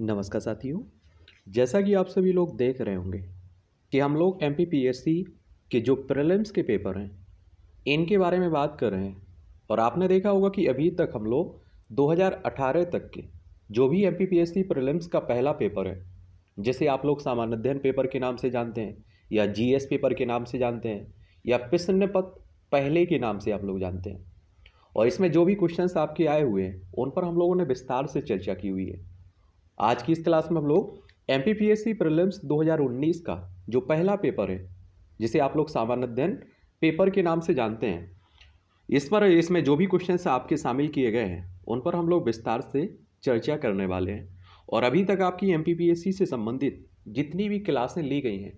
नमस्कार साथियों जैसा कि आप सभी लोग देख रहे होंगे कि हम लोग एम के जो प्रिलिम्स के पेपर हैं इनके बारे में बात कर रहे हैं और आपने देखा होगा कि अभी तक हम लोग 2018 तक के जो भी एम पी का पहला पेपर है जिसे आप लोग सामान्य अध्ययन पेपर के नाम से जानते हैं या जी पेपर के नाम से जानते हैं या प्रश्न पत्र पहले के नाम से आप लोग जानते हैं और इसमें जो भी क्वेश्चंस आपके आए हुए हैं उन पर हम लोगों ने विस्तार से चर्चा की हुई है आज की इस क्लास में हम लोग M P P S C prelims 2019 का जो पहला पेपर है जिसे आप लोग सामान्य अध्ययन पेपर के नाम से जानते हैं इस पर इसमें जो भी क्वेश्चन आपके शामिल किए गए हैं उन पर हम लोग विस्तार से चर्चा करने वाले हैं और अभी तक आपकी M P P S C से संबंधित जितनी भी क्लासें ली गई हैं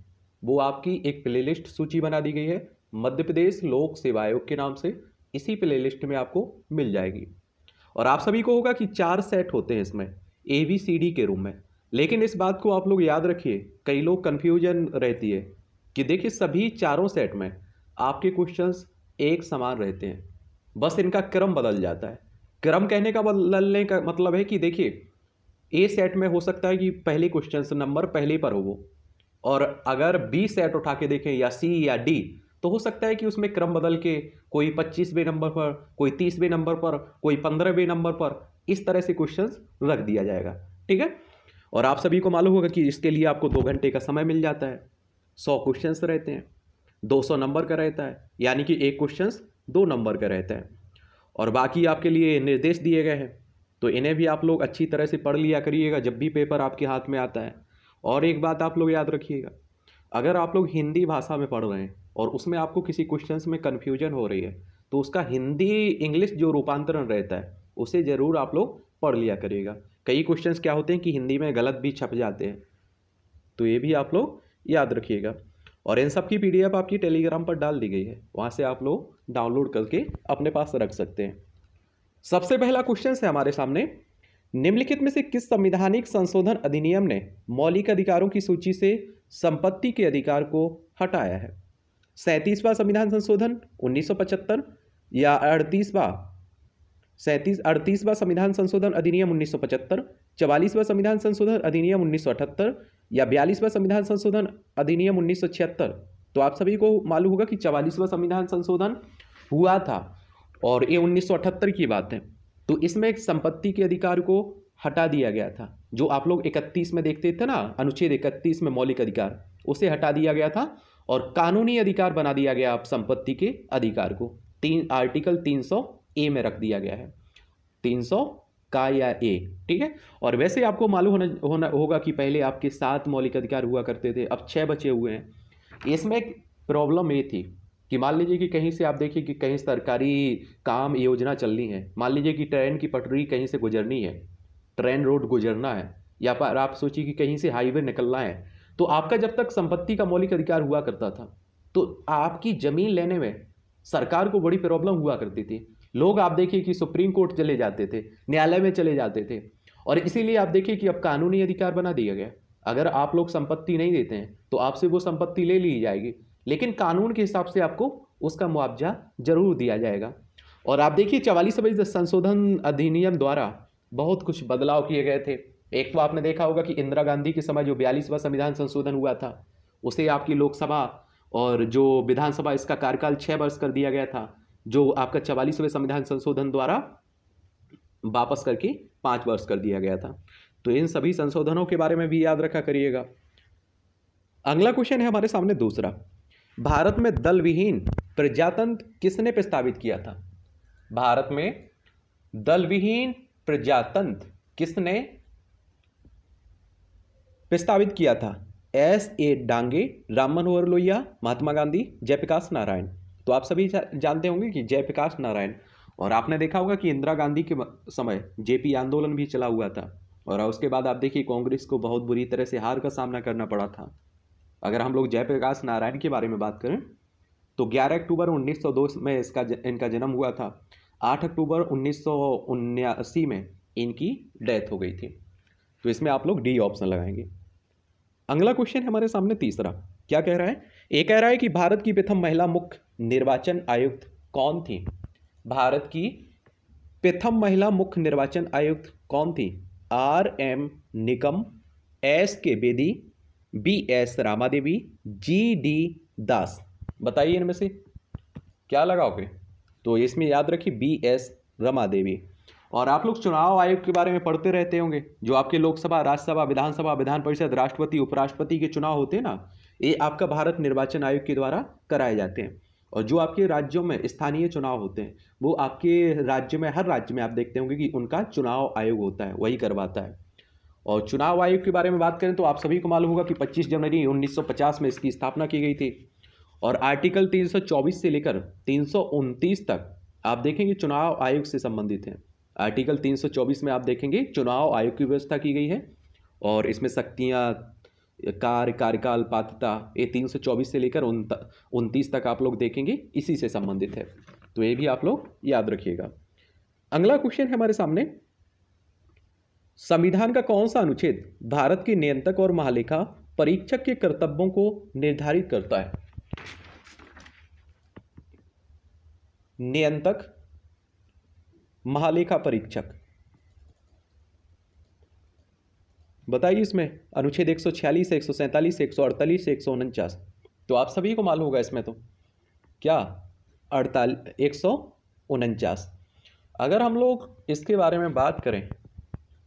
वो आपकी एक प्लेलिस्ट सूची बना दी गई है मध्य प्रदेश लोक सेवा आयोग के नाम से इसी प्लेलिस्ट में आपको मिल जाएगी और आप सभी को होगा कि चार सेट होते हैं इसमें ए बी सी डी के रूम में लेकिन इस बात को आप लोग याद रखिए कई लोग कन्फ्यूजन रहती है कि देखिए सभी चारों सेट में आपके क्वेश्चंस एक समान रहते हैं बस इनका क्रम बदल जाता है क्रम कहने का बदलने का मतलब है कि देखिए ए सेट में हो सकता है कि पहले क्वेश्चन नंबर पहले पर हो वो और अगर बी सेट उठा के देखें या सी या डी तो हो सकता है कि उसमें क्रम बदल के कोई पच्चीसवें नंबर पर कोई तीसवें नंबर पर कोई पंद्रहवें नंबर पर इस तरह से क्वेश्चन रख दिया जाएगा ठीक है और आप सभी को मालूम होगा कि इसके लिए आपको दो घंटे का समय मिल जाता है सौ क्वेश्चन रहते हैं दो सौ नंबर का रहता है यानी कि एक क्वेश्चन दो नंबर का रहता है और बाकी आपके लिए निर्देश दिए गए हैं तो इन्हें भी आप लोग अच्छी तरह से पढ़ लिया करिएगा जब भी पेपर आपके हाथ में आता है और एक बात आप लोग याद रखिएगा अगर आप लोग हिंदी भाषा में पढ़ रहे हैं और उसमें आपको किसी क्वेश्चंस में कन्फ्यूजन हो रही है तो उसका हिंदी इंग्लिश जो रूपांतरण रहता है उसे ज़रूर आप लोग पढ़ लिया करिएगा कई क्वेश्चन क्या होते हैं कि हिंदी में गलत भी छप जाते हैं तो ये भी आप लोग याद रखिएगा और इन सब की पी आपकी टेलीग्राम पर डाल दी गई है वहाँ से आप लोग डाउनलोड करके अपने पास रख सकते हैं सबसे पहला क्वेश्चन है हमारे सामने निम्नलिखित में से किस संविधानिक संशोधन अधिनियम ने मौलिक अधिकारों की सूची से संपत्ति के अधिकार को हटाया है सैंतीसवां संविधान संशोधन 1975 या अड़तीसवां सैंतीस अड़तीसवा संविधान संशोधन अधिनियम उन्नीस सौ पचहत्तर चवालीसवा संविधान संशोधन अधिनियम उन्नीस सौ अठहत्तर या बयालीसवा संविधान संशोधन अधिनियम उन्नीस सौ छिहत्तर तो आप सभी को मालूम होगा कि चवालीसवा संविधान संशोधन हुआ था और ये उन्नीस सौ अठहत्तर की बात है तो इसमें संपत्ति के अधिकार को हटा दिया गया था जो आप लोग इकतीस में देखते थे ना अनुच्छेद इकतीस में मौलिक अधिकार उसे हटा दिया गया था और कानूनी अधिकार बना दिया गया आप संपत्ति के अधिकार को तीन आर्टिकल तीन सौ ए में रख दिया गया है तीन सौ का या ए ठीक है और वैसे आपको मालूम होना होना होगा कि पहले आपके सात मौलिक अधिकार हुआ करते थे अब छः बचे हुए हैं इसमें एक प्रॉब्लम ये थी कि मान लीजिए कि कहीं से आप देखिए कि कहीं सरकारी काम योजना चलनी है मान लीजिए कि ट्रेन की पटरी कहीं से गुजरनी है ट्रेन रोड गुजरना है या पर आप सोचिए कि कहीं से हाईवे निकलना है तो आपका जब तक संपत्ति का मौलिक अधिकार हुआ करता था तो आपकी ज़मीन लेने में सरकार को बड़ी प्रॉब्लम हुआ करती थी लोग आप देखिए कि सुप्रीम कोर्ट चले जाते थे न्यायालय में चले जाते थे और इसीलिए आप देखिए कि अब कानूनी अधिकार बना दिया गया अगर आप लोग संपत्ति नहीं देते हैं तो आपसे वो संपत्ति ले ली जाएगी लेकिन कानून के हिसाब से आपको उसका मुआवजा जरूर दिया जाएगा और आप देखिए चवालीसवें संशोधन अधिनियम द्वारा बहुत कुछ बदलाव किए गए थे एक तो आपने देखा होगा कि इंदिरा गांधी के समय जो बयालीसवां संविधान संशोधन हुआ था उसे आपकी लोकसभा और जो विधानसभा इसका कार्यकाल छः वर्ष कर दिया गया था जो आपका चवालीसवें संविधान संशोधन द्वारा वापस करके पाँच वर्ष कर दिया गया था तो इन सभी संशोधनों के बारे में भी याद रखा करिएगा अगला क्वेश्चन है हमारे सामने दूसरा भारत में दल विहीन प्रजातंत्र किसने प्रस्तावित किया था भारत में दल विहीन प्रजातंत्र किसने प्रस्तावित किया था एस ए डांगे राम मनोहर लोहिया महात्मा गांधी जयप्रकाश नारायण तो आप सभी जानते होंगे कि जयप्रकाश नारायण और आपने देखा होगा कि इंदिरा गांधी के समय जेपी आंदोलन भी चला हुआ था और उसके बाद आप देखिए कांग्रेस को बहुत बुरी तरह से हार का सामना करना पड़ा था अगर हम लोग जयप्रकाश नारायण के बारे में बात करें तो 11 अक्टूबर 1902 में इसका ज, इनका जन्म हुआ था 8 अक्टूबर उन्नीस में इनकी डेथ हो गई थी तो इसमें आप लोग डी ऑप्शन लगाएंगे अगला क्वेश्चन है हमारे सामने तीसरा क्या कह रहा है ये कह रहा है कि भारत की प्रथम महिला मुख्य निर्वाचन आयुक्त कौन थी भारत की प्रथम महिला मुख्य निर्वाचन आयुक्त कौन थी R M Nikam S K Bedi B S Rama Devi G D Das बताइए इनमें से क्या लगाओगे तो इसमें याद रखिए बी एस रमा देवी और आप लोग चुनाव आयोग के बारे में पढ़ते रहते होंगे जो आपके लोकसभा राज्यसभा विधानसभा विधान परिषद राष्ट्रपति उपराष्ट्रपति के चुनाव होते हैं ना ये आपका भारत निर्वाचन आयोग के द्वारा कराए जाते हैं और जो आपके राज्यों में स्थानीय चुनाव होते हैं वो आपके राज्य में हर राज्य में आप देखते होंगे कि उनका चुनाव आयोग होता है वही करवाता है और चुनाव आयोग के बारे में बात करें तो आप सभी को मालूम होगा कि 25 जनवरी 1950 में इसकी स्थापना की गई थी और आर्टिकल 324 से लेकर तीन तक आप देखेंगे चुनाव आयोग से संबंधित हैं आर्टिकल 324 में आप देखेंगे चुनाव आयोग की व्यवस्था की गई है और इसमें शक्तियाँ कार्य कार्यकाल पात्रता ये तीन सौ चौबीस से लेकर उनतीस तक आप लोग देखेंगे इसी से संबंधित है तो ये भी आप लोग याद रखिएगा अगला क्वेश्चन है हमारे सामने संविधान का कौन सा अनुच्छेद भारत के नियंत्रक और महालेखा परीक्षक के कर्तव्यों को निर्धारित करता है नियंत्रक महालेखा परीक्षक बताइए इसमें अनुच्छेद एक सौ छियालीस एक सौ सैंतालीस एक सौ अड़तालीस एक सौ उनचास तो आप सभी को मालूम होगा इसमें तो क्या अड़ताल एक सौ उनचास अगर हम लोग इसके बारे में बात करें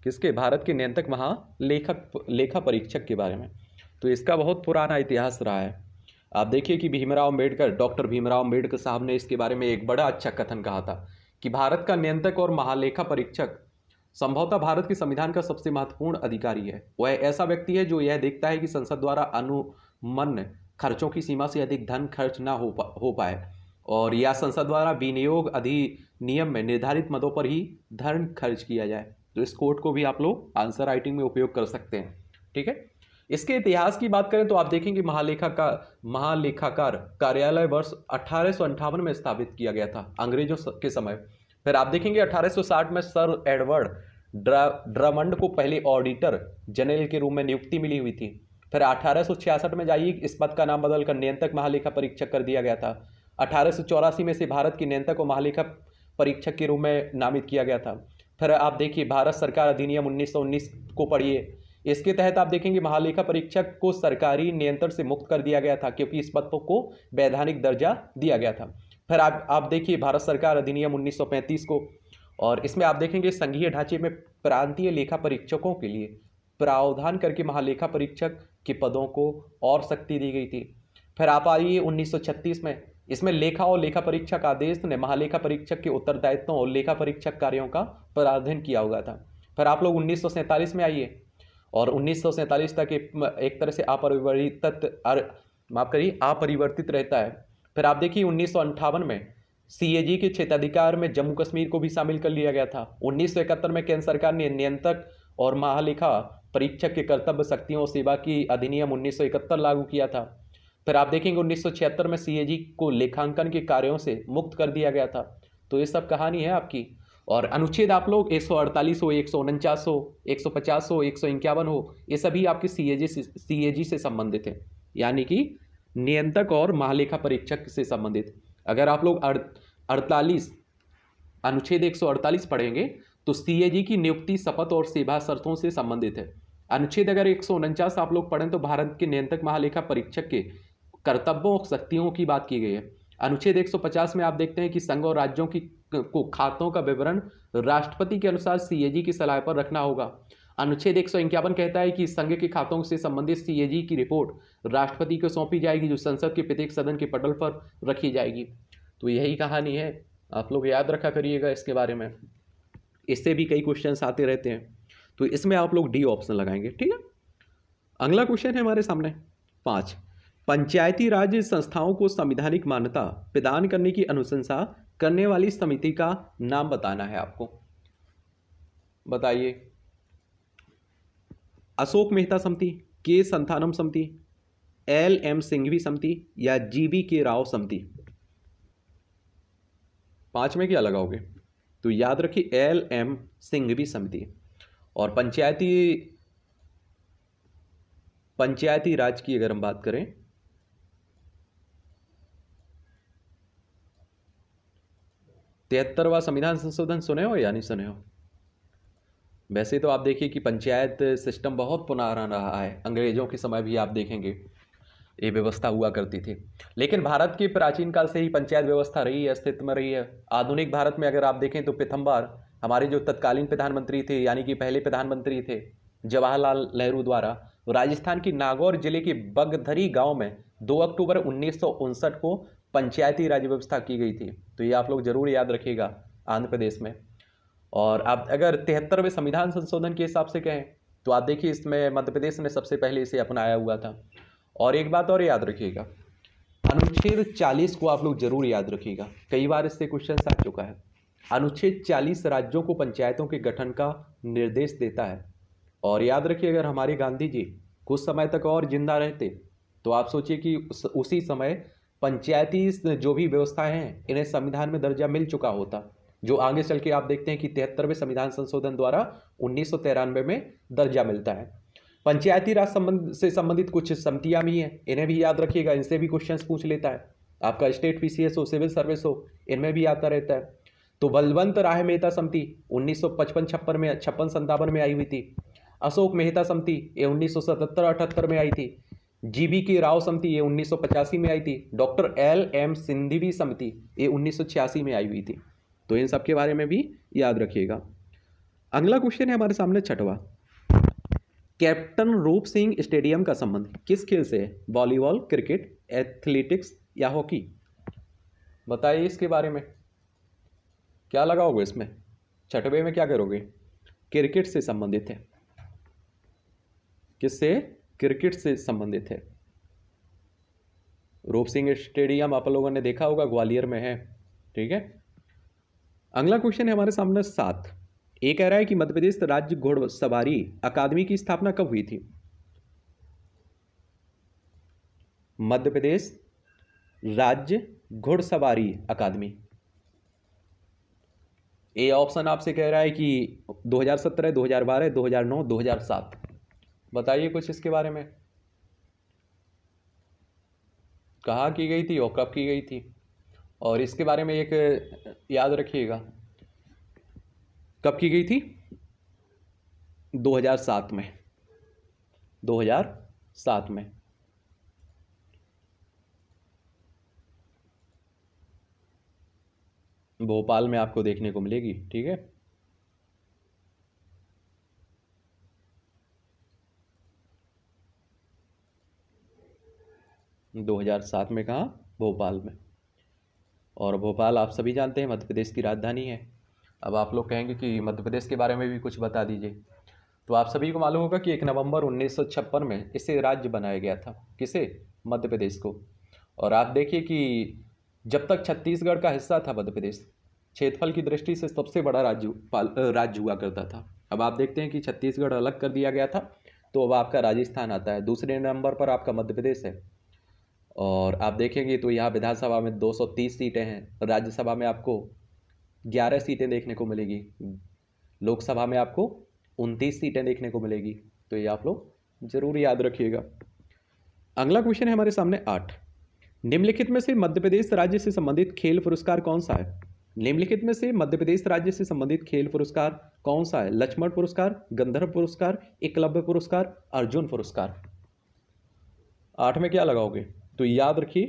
किसके भारत के नियंत्रक महा लेखक लेखा परीक्षक के बारे में तो इसका बहुत पुराना इतिहास रहा है आप देखिए कि भीमराव अम्बेडकर डॉक्टर भीमराव अम्बेडकर साहब ने इसके बारे में एक बड़ा अच्छा कथन कहा था कि भारत का नियंत्रक और महालेखा परीक्षक संभवतः भारत के संविधान का सबसे महत्वपूर्ण अधिकारी है वह ऐसा व्यक्ति है जो यह देखता है कि संसद द्वारा अनुमन खर्चों की सीमा से अधिक धन खर्च ना हो पा, हो पाए और या संसद द्वारा विनियोग अधिनियम में निर्धारित मदों पर ही धन खर्च किया जाए तो इस कोर्ट को भी आप लोग आंसर राइटिंग में उपयोग कर सकते हैं ठीक है इसके इतिहास की बात करें तो आप देखेंगे महालेखाकार महालेखाकार कार्यालय वर्ष अठारह में स्थापित किया गया था अंग्रेजों के समय फिर आप देखेंगे 1860 में सर एडवर्ड ड्रमंड को पहले ऑडिटर जनरल के रूप में नियुक्ति मिली हुई थी फिर 1866 में जाइए इस पद का नाम बदलकर नियंत्रक महालेखा परीक्षक कर दिया गया था अठारह में से भारत की नियंत्रक को महालेखा परीक्षक के रूप में नामित किया गया था फिर आप देखिए भारत सरकार अधिनियम उन्नीस को पढ़िए इसके तहत आप देखेंगे महालेखा परीक्षक को सरकारी नियंत्रण से मुक्त कर दिया गया था क्योंकि इस पद को वैधानिक दर्जा दिया गया था फिर आप आप देखिए भारत सरकार अधिनियम 1935 को और इसमें आप देखेंगे संघीय ढांचे में प्रांतीय लेखा परीक्षकों के लिए प्रावधान करके महालेखा परीक्षक के पदों को और शक्ति दी गई थी फिर आप आइए 1936 में इसमें लेखा और लेखा परीक्षक आदेश ने महालेखा परीक्षक के उत्तरदायित्वों और लेखा परीक्षक कार्यों का प्राधीन किया हुआ था फिर आप लोग उन्नीस में आइए और उन्नीस तक एक तरह से अपरिवर्तित माफ करिए अपरिवर्तित रहता है फिर आप देखिए उन्नीस में सी के क्षेत्राधिकार में जम्मू कश्मीर को भी शामिल कर लिया गया था उन्नीस में केंद्र सरकार ने नियंत्रक और महालेखा परीक्षक के कर्तव्य शक्तियों और सेवा की अधिनियम उन्नीस लागू किया था फिर आप देखेंगे उन्नीस में सी को लेखांकन के कार्यों से मुक्त कर दिया गया था तो ये सब कहानी है आपकी और अनुच्छेद आप लोग एक सौ अड़तालीस हो एक सौ उनचास हो एक सौ पचास हो एक सौ इक्यावन हो ये सभी आपके सी ए जी से संबंधित हैं यानी कि नियंत्रक और महालेखा परीक्षक से संबंधित अगर आप लोग अड़तालीस अनुच्छेद 148 पढ़ेंगे तो सीएजी की नियुक्ति शपथ और सेवा शर्तों से संबंधित है अनुच्छेद अगर एक आप लोग पढ़ें तो भारत के नियंत्रक महालेखा परीक्षक के कर्तव्यों और शक्तियों की बात की गई है अनुच्छेद 150 में आप देखते हैं कि संघ और राज्यों की को खातों का विवरण राष्ट्रपति के अनुसार सीएजी की सलाह पर रखना होगा अनुच्छेद एक इक्यावन कहता है कि संघ के खातों से संबंधित सीएजी की रिपोर्ट राष्ट्रपति को सौंपी जाएगी जो संसद के प्रत्येक सदन के पटल पर रखी जाएगी तो यही कहानी है आप लोग याद रखा करिएगा इसके बारे में इससे भी कई क्वेश्चन आते रहते हैं तो इसमें आप लोग डी ऑप्शन लगाएंगे ठीक है अगला क्वेश्चन है हमारे सामने पाँच पंचायती राज संस्थाओं को संविधानिक मान्यता प्रदान करने की अनुशंसा करने वाली समिति का नाम बताना है आपको बताइए अशोक मेहता समिति के संथानम समिति एल एम सिंघवी समिति या जी बी के राव समिति पांच में क्या लगाओगे तो याद रखिए एल एम सिंघवी समिति और पंचायती पंचायती राज की अगर हम बात करें तिहत्तरवा संविधान संशोधन सुने हो या नहीं सुने हो वैसे तो आप देखिए कि पंचायत सिस्टम बहुत पुराना रहा है अंग्रेज़ों के समय भी आप देखेंगे ये व्यवस्था हुआ करती थी लेकिन भारत की प्राचीन काल से ही पंचायत व्यवस्था रही है अस्तित्व में रही है आधुनिक भारत में अगर आप देखें तो प्रथम बार हमारे जो तत्कालीन प्रधानमंत्री थे यानी कि पहले प्रधानमंत्री थे जवाहरलाल नेहरू द्वारा राजस्थान की नागौर जिले के बगधरी गांव में 2 अक्टूबर उन्नीस को पंचायती राज व्यवस्था की गई थी तो ये आप लोग जरूर याद रखिएगा आंध्र प्रदेश में और आप अगर तिहत्तरवें संविधान संशोधन के हिसाब से कहें तो आप देखिए इसमें मध्य प्रदेश ने सबसे पहले इसे अपनाया हुआ था और एक बात और याद रखिएगा अनुच्छेद 40 को आप लोग जरूर याद रखिएगा कई बार इससे क्वेश्चन आ चुका है अनुच्छेद 40 राज्यों को पंचायतों के गठन का निर्देश देता है और याद रखिए अगर हमारे गांधी जी कुछ समय तक और जिंदा रहते तो आप सोचिए कि उस, उसी समय पंचायती जो भी व्यवस्थाएं हैं इन्हें संविधान में दर्जा मिल चुका होता जो आगे चल के आप देखते हैं कि तिहत्तरवें संविधान संशोधन द्वारा उन्नीस में दर्जा मिलता है पंचायती राज संबंध से संबंधित कुछ समितियाँ भी हैं इन्हें भी याद रखिएगा इनसे भी क्वेश्चन पूछ लेता है आपका स्टेट पीसीएस हो सिविल सर्विस हो इनमें भी आता रहता है तो बलवंत राय मेहता समिति उन्नीस सौ पचपन छप्पन में छप्पन संतावन में आई हुई थी अशोक मेहता समिति ये उन्नीस सौ सतहत्तर अठहत्तर में आई थी जी बी के राव समिति ये उन्नीस में आई थी डॉक्टर एल एम सिंधवी समिति ये उन्नीस में आई हुई थी तो इन सब के बारे में भी याद रखिएगा अगला क्वेश्चन है हमारे सामने छठवा कैप्टन रूप सिंह स्टेडियम का संबंध किस खेल से है वॉलीबॉल क्रिकेट एथलेटिक्स या हॉकी बताइए इसके बारे में क्या लगाओगे इसमें छठवे में क्या करोगे क्रिकेट से संबंधित है किससे क्रिकेट से संबंधित है रूप सिंह स्टेडियम आप लोगों ने देखा होगा ग्वालियर में है ठीक है अगला क्वेश्चन है हमारे सामने सात ये कह रहा है कि मध्य प्रदेश राज्य घोड़ सवारी अकादमी की स्थापना कब हुई थी मध्य प्रदेश राज्य घुड़सवारी अकादमी ए ऑप्शन आपसे कह रहा है कि 2017, 2012, 2009, 2007 बताइए कुछ इसके बारे में कहा की गई थी और कब की गई थी और इसके बारे में एक याद रखिएगा कब की गई थी 2007 में 2007 में भोपाल में आपको देखने को मिलेगी ठीक है दो हजार सात में कहा भोपाल में और भोपाल आप सभी जानते हैं मध्य प्रदेश की राजधानी है अब आप लोग कहेंगे कि मध्य प्रदेश के बारे में भी कुछ बता दीजिए तो आप सभी को मालूम होगा कि एक नवंबर उन्नीस में इसे राज्य बनाया गया था किसे मध्य प्रदेश को और आप देखिए कि जब तक छत्तीसगढ़ का हिस्सा था मध्य प्रदेश क्षेत्रफल की दृष्टि से सबसे बड़ा राज्य राज्य हुआ करता था अब आप देखते हैं कि छत्तीसगढ़ अलग कर दिया गया था तो अब आपका राजस्थान आता है दूसरे नंबर पर आपका मध्य प्रदेश है और आप देखेंगे तो यहाँ विधानसभा में 230 सीटें हैं राज्यसभा में आपको 11 सीटें देखने को मिलेगी लोकसभा में आपको 29 सीटें देखने को मिलेगी तो ये आप लोग जरूर याद रखिएगा अगला क्वेश्चन है हमारे सामने आठ निम्नलिखित में से मध्य प्रदेश राज्य से संबंधित खेल पुरस्कार कौन सा है निम्नलिखित में से मध्य प्रदेश राज्य से संबंधित खेल पुरस्कार कौन सा है लक्ष्मण पुरस्कार गंधर्व पुरस्कार एकलव्य पुरस्कार अर्जुन पुरस्कार आठ में क्या लगाओगे तो याद रखिए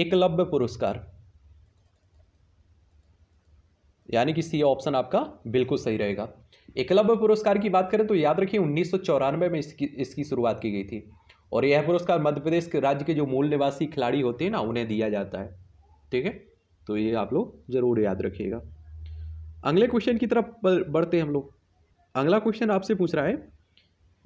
एकलव्य पुरस्कार यानी कि सी ऑप्शन आपका बिल्कुल सही रहेगा एकलव्य पुरस्कार की बात करें तो याद रखिए उन्नीस में इसकी इसकी शुरुआत की गई थी और यह पुरस्कार मध्य प्रदेश के राज्य के जो मूल निवासी खिलाड़ी होते हैं ना उन्हें दिया जाता है ठीक है तो ये आप लोग ज़रूर याद रखिएगा अगले क्वेश्चन की तरफ बढ़ते हैं हम लोग अगला क्वेश्चन आपसे पूछ रहा है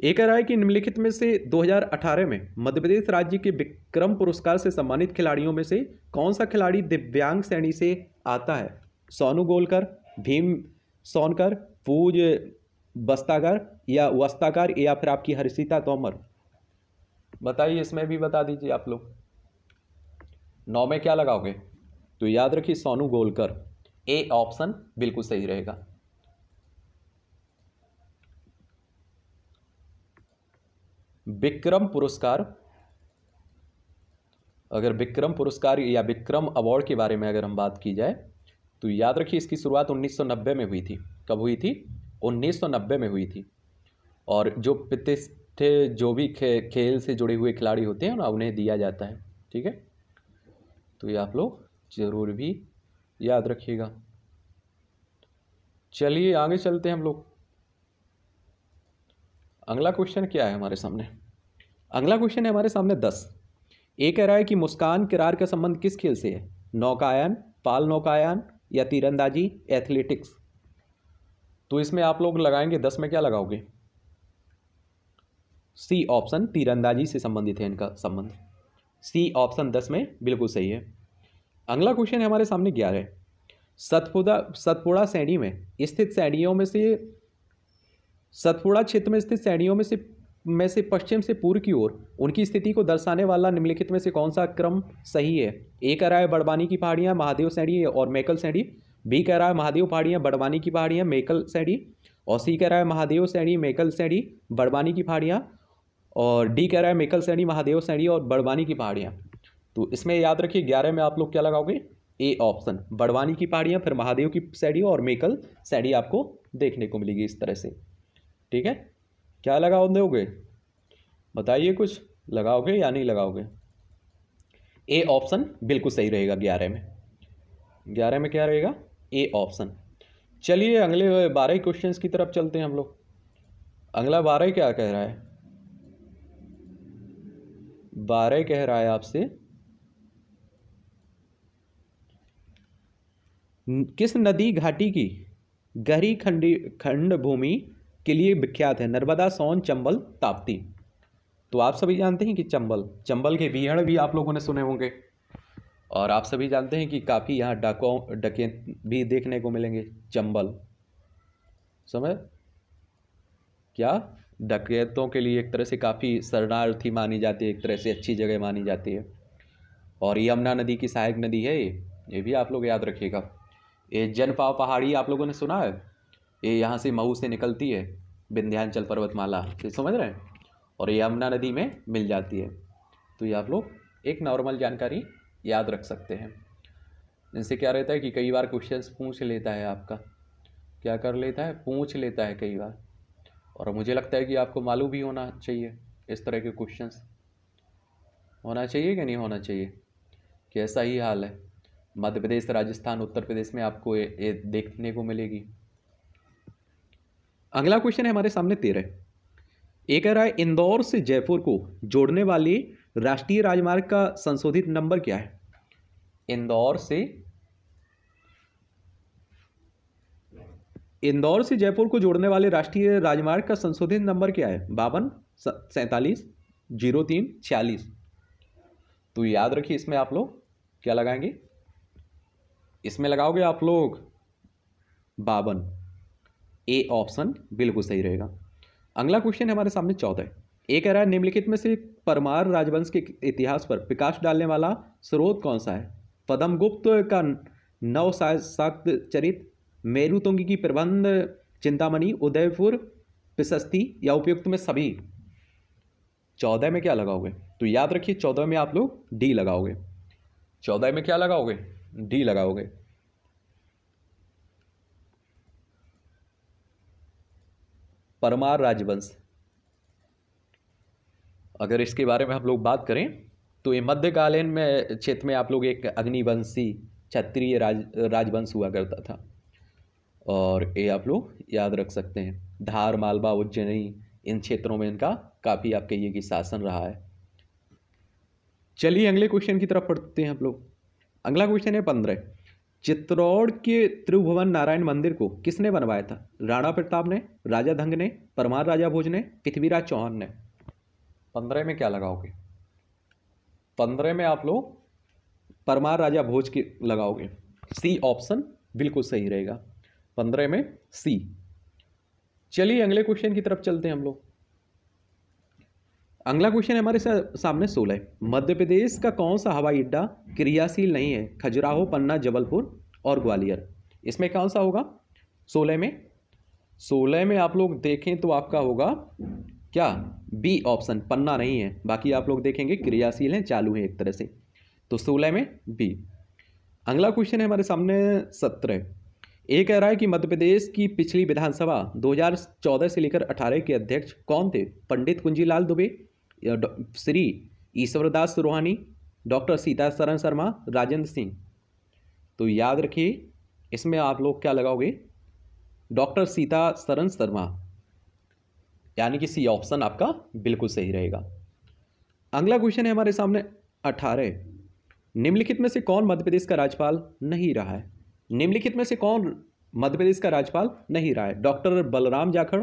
एक कह रहा है कि निम्नलिखित में से 2018 में मध्य प्रदेश राज्य के विक्रम पुरस्कार से सम्मानित खिलाड़ियों में से कौन सा खिलाड़ी दिव्यांग श्रेणी से आता है सोनू गोलकर भीम सोनकर पूज बस्ताकर या वस्ताकर या फिर आपकी हर्षिता तोमर बताइए इसमें भी बता दीजिए आप लोग नौ में क्या लगाओगे तो याद रखिए सोनू गोलकर ए ऑप्शन बिल्कुल सही रहेगा विक्रम पुरस्कार अगर विक्रम पुरस्कार या विक्रम अवार्ड के बारे में अगर हम बात की जाए तो याद रखिए इसकी शुरुआत 1990 में हुई थी कब हुई थी 1990 में हुई थी और जो प्रतिष्ठे जो भी खे, खेल से जुड़े हुए खिलाड़ी होते हैं ना उन्हें दिया जाता है ठीक है तो ये आप लोग ज़रूर भी याद रखिएगा चलिए आगे चलते हैं हम लोग अगला क्वेश्चन क्या है हमारे सामने अगला क्वेश्चन है हमारे सामने दस ए कह रहा है कि मुस्कान किरार का संबंध किस खेल से है नौकायन पाल नौकायन या तीरंदाजी एथलेटिक्स तो इसमें आप लोग लगाएंगे दस में क्या लगाओगे सी ऑप्शन तीरंदाजी से संबंधित है इनका संबंध सी ऑप्शन दस में बिल्कुल सही है अगला क्वेश्चन है हमारे सामने ग्यारह सतपुड़ा सतपुड़ा सैणी में स्थित सैणियों में से सतपुड़ा क्षेत्र में स्थित श्रेणियों में से में से पश्चिम से पूर्व की ओर उनकी स्थिति को दर्शाने वाला निम्नलिखित में से कौन सा क्रम सही है ए कह रहा है बड़वानी की पहाड़ियाँ महादेव सैणी और मेकल सैणी बी कह रहा है महादेव पहाड़ियाँ बड़वानी की पहाड़ियाँ मेकल सैणी और सी कह रहा है महादेव सैणी मेकल सैणी बड़वानी की पहाड़ियाँ और डी कह रहा है मेकल सैणी महादेव सैणी और बड़वानी की पहाड़ियाँ तो इसमें याद रखिए ग्यारह में आप लोग क्या लगाओगे ए ऑप्शन बड़वानी की पहाड़ियाँ फिर महादेव की सैड़ी और मेकल सैड़ी आपको देखने को मिलेगी इस तरह से ठीक है क्या लगाओ दोगे बताइए कुछ लगाओगे या नहीं लगाओगे ए ऑप्शन बिल्कुल सही रहेगा ग्यारह में ग्यारह में क्या रहेगा ए ऑप्शन चलिए अगले बारह क्वेश्चंस की तरफ चलते हैं हम लोग अगला बारह क्या कह रहा है बारह कह रहा है आपसे किस नदी घाटी की गहरी खंडी खंड भूमि के लिए विख्यात है नर्मदा सोन चंबल ताप्ती तो आप सभी जानते हैं कि चंबल चंबल के बीहड़ भी आप लोगों ने सुने होंगे और आप सभी जानते हैं कि काफ़ी यहाँ डाकों डके भी देखने को मिलेंगे चंबल समय क्या डकैतों के लिए एक तरह से काफ़ी शरणार्थी मानी जाती है एक तरह से अच्छी जगह मानी जाती है और यमुना नदी की सहायक नदी है ये भी आप लोग याद रखिएगा ये जनपाव पहाड़ी आप लोगों ने सुना है ये यहाँ से मऊ से निकलती है विंध्याचल पर्वतमाला ये तो समझ रहे हैं और ये यमुना नदी में मिल जाती है तो ये आप लोग एक नॉर्मल जानकारी याद रख सकते हैं इनसे क्या रहता है कि कई बार क्वेश्चंस पूछ लेता है आपका क्या कर लेता है पूछ लेता है कई बार और मुझे लगता है कि आपको मालूम भी होना चाहिए इस तरह के क्वेश्चंस होना चाहिए कि नहीं होना चाहिए कि ऐसा ही हाल है मध्य प्रदेश राजस्थान उत्तर प्रदेश में आपको ये देखने को मिलेगी अगला क्वेश्चन है हमारे सामने तेरह एक कह रहा है इंदौर से जयपुर को जोड़ने वाले राष्ट्रीय राजमार्ग का संशोधित नंबर क्या है इंदौर से इंदौर से जयपुर को जोड़ने वाले राष्ट्रीय राजमार्ग का संशोधित नंबर क्या है बावन सैंतालीस जीरो तीन छियालीस तो याद रखिए इसमें आप लोग क्या लगाएंगे इसमें लगाओगे आप लोग बावन ए ऑप्शन बिल्कुल सही रहेगा अगला क्वेश्चन हमारे सामने चौदह ए कह रहा है निम्नलिखित में से परमार राजवंश के इतिहास पर प्रकाश डालने वाला स्रोत कौन सा है पदमगुप्त का नव सात चरित मेरुतुंगी की प्रबंध चिंतामणि उदयपुर पिशस्ती या उपयुक्त में सभी चौदह में क्या लगाओगे तो याद रखिए चौदह में आप लोग डी लगाओगे चौदह में क्या लगाओगे डी लगाओगे परमार राजवंश अगर इसके बारे में हम लोग बात करें तो ये मध्यकालीन में क्षेत्र में आप लोग एक अग्निवंशी क्षत्रिय राज राजवंश हुआ करता था और ये आप लोग याद रख सकते हैं धार मालवा उज्जैनी इन क्षेत्रों में इनका काफ़ी आप कहिए कि शासन रहा है चलिए अगले क्वेश्चन की तरफ पढ़ते हैं आप लोग अगला क्वेश्चन है पंद्रह चित्रौड़ के त्रिभुवन नारायण मंदिर को किसने बनवाया था राणा प्रताप ने राजा धंग ने परमार राजा भोज ने पृथ्वीराज चौहान ने पंद्रह में क्या लगाओगे पंद्रह में आप लोग परमार राजा भोज के लगाओगे सी ऑप्शन बिल्कुल सही रहेगा पंद्रह में सी चलिए अगले क्वेश्चन की तरफ चलते हैं हम लोग अगला क्वेश्चन है हमारे सामने सोलह मध्य प्रदेश का कौन सा हवाई अड्डा क्रियाशील नहीं है खजुराहो पन्ना जबलपुर और ग्वालियर इसमें कौन सा होगा सोलह में सोलह में आप लोग देखें तो आपका होगा क्या बी ऑप्शन पन्ना नहीं है बाकी आप लोग देखेंगे क्रियाशील हैं चालू हैं एक तरह से तो सोलह में बी अगला क्वेश्चन है हमारे सामने सत्रह ये कह रहा है कि मध्य प्रदेश की पिछली विधानसभा 2014 से लेकर 18 के अध्यक्ष कौन थे पंडित कुंजीलाल दुबे श्री ईश्वरदास रोहानी डॉक्टर सीता शरण शर्मा राजेंद्र सिंह तो याद रखिए इसमें आप लोग क्या लगाओगे डॉक्टर सीता शरण शर्मा यानी कि सी ऑप्शन आपका बिल्कुल सही रहेगा अगला क्वेश्चन है हमारे सामने अठारह निम्नलिखित में से कौन मध्य प्रदेश का राज्यपाल नहीं रहा है निम्नलिखित में से कौन मध्य प्रदेश का राज्यपाल नहीं रहा है डॉक्टर बलराम जाखड़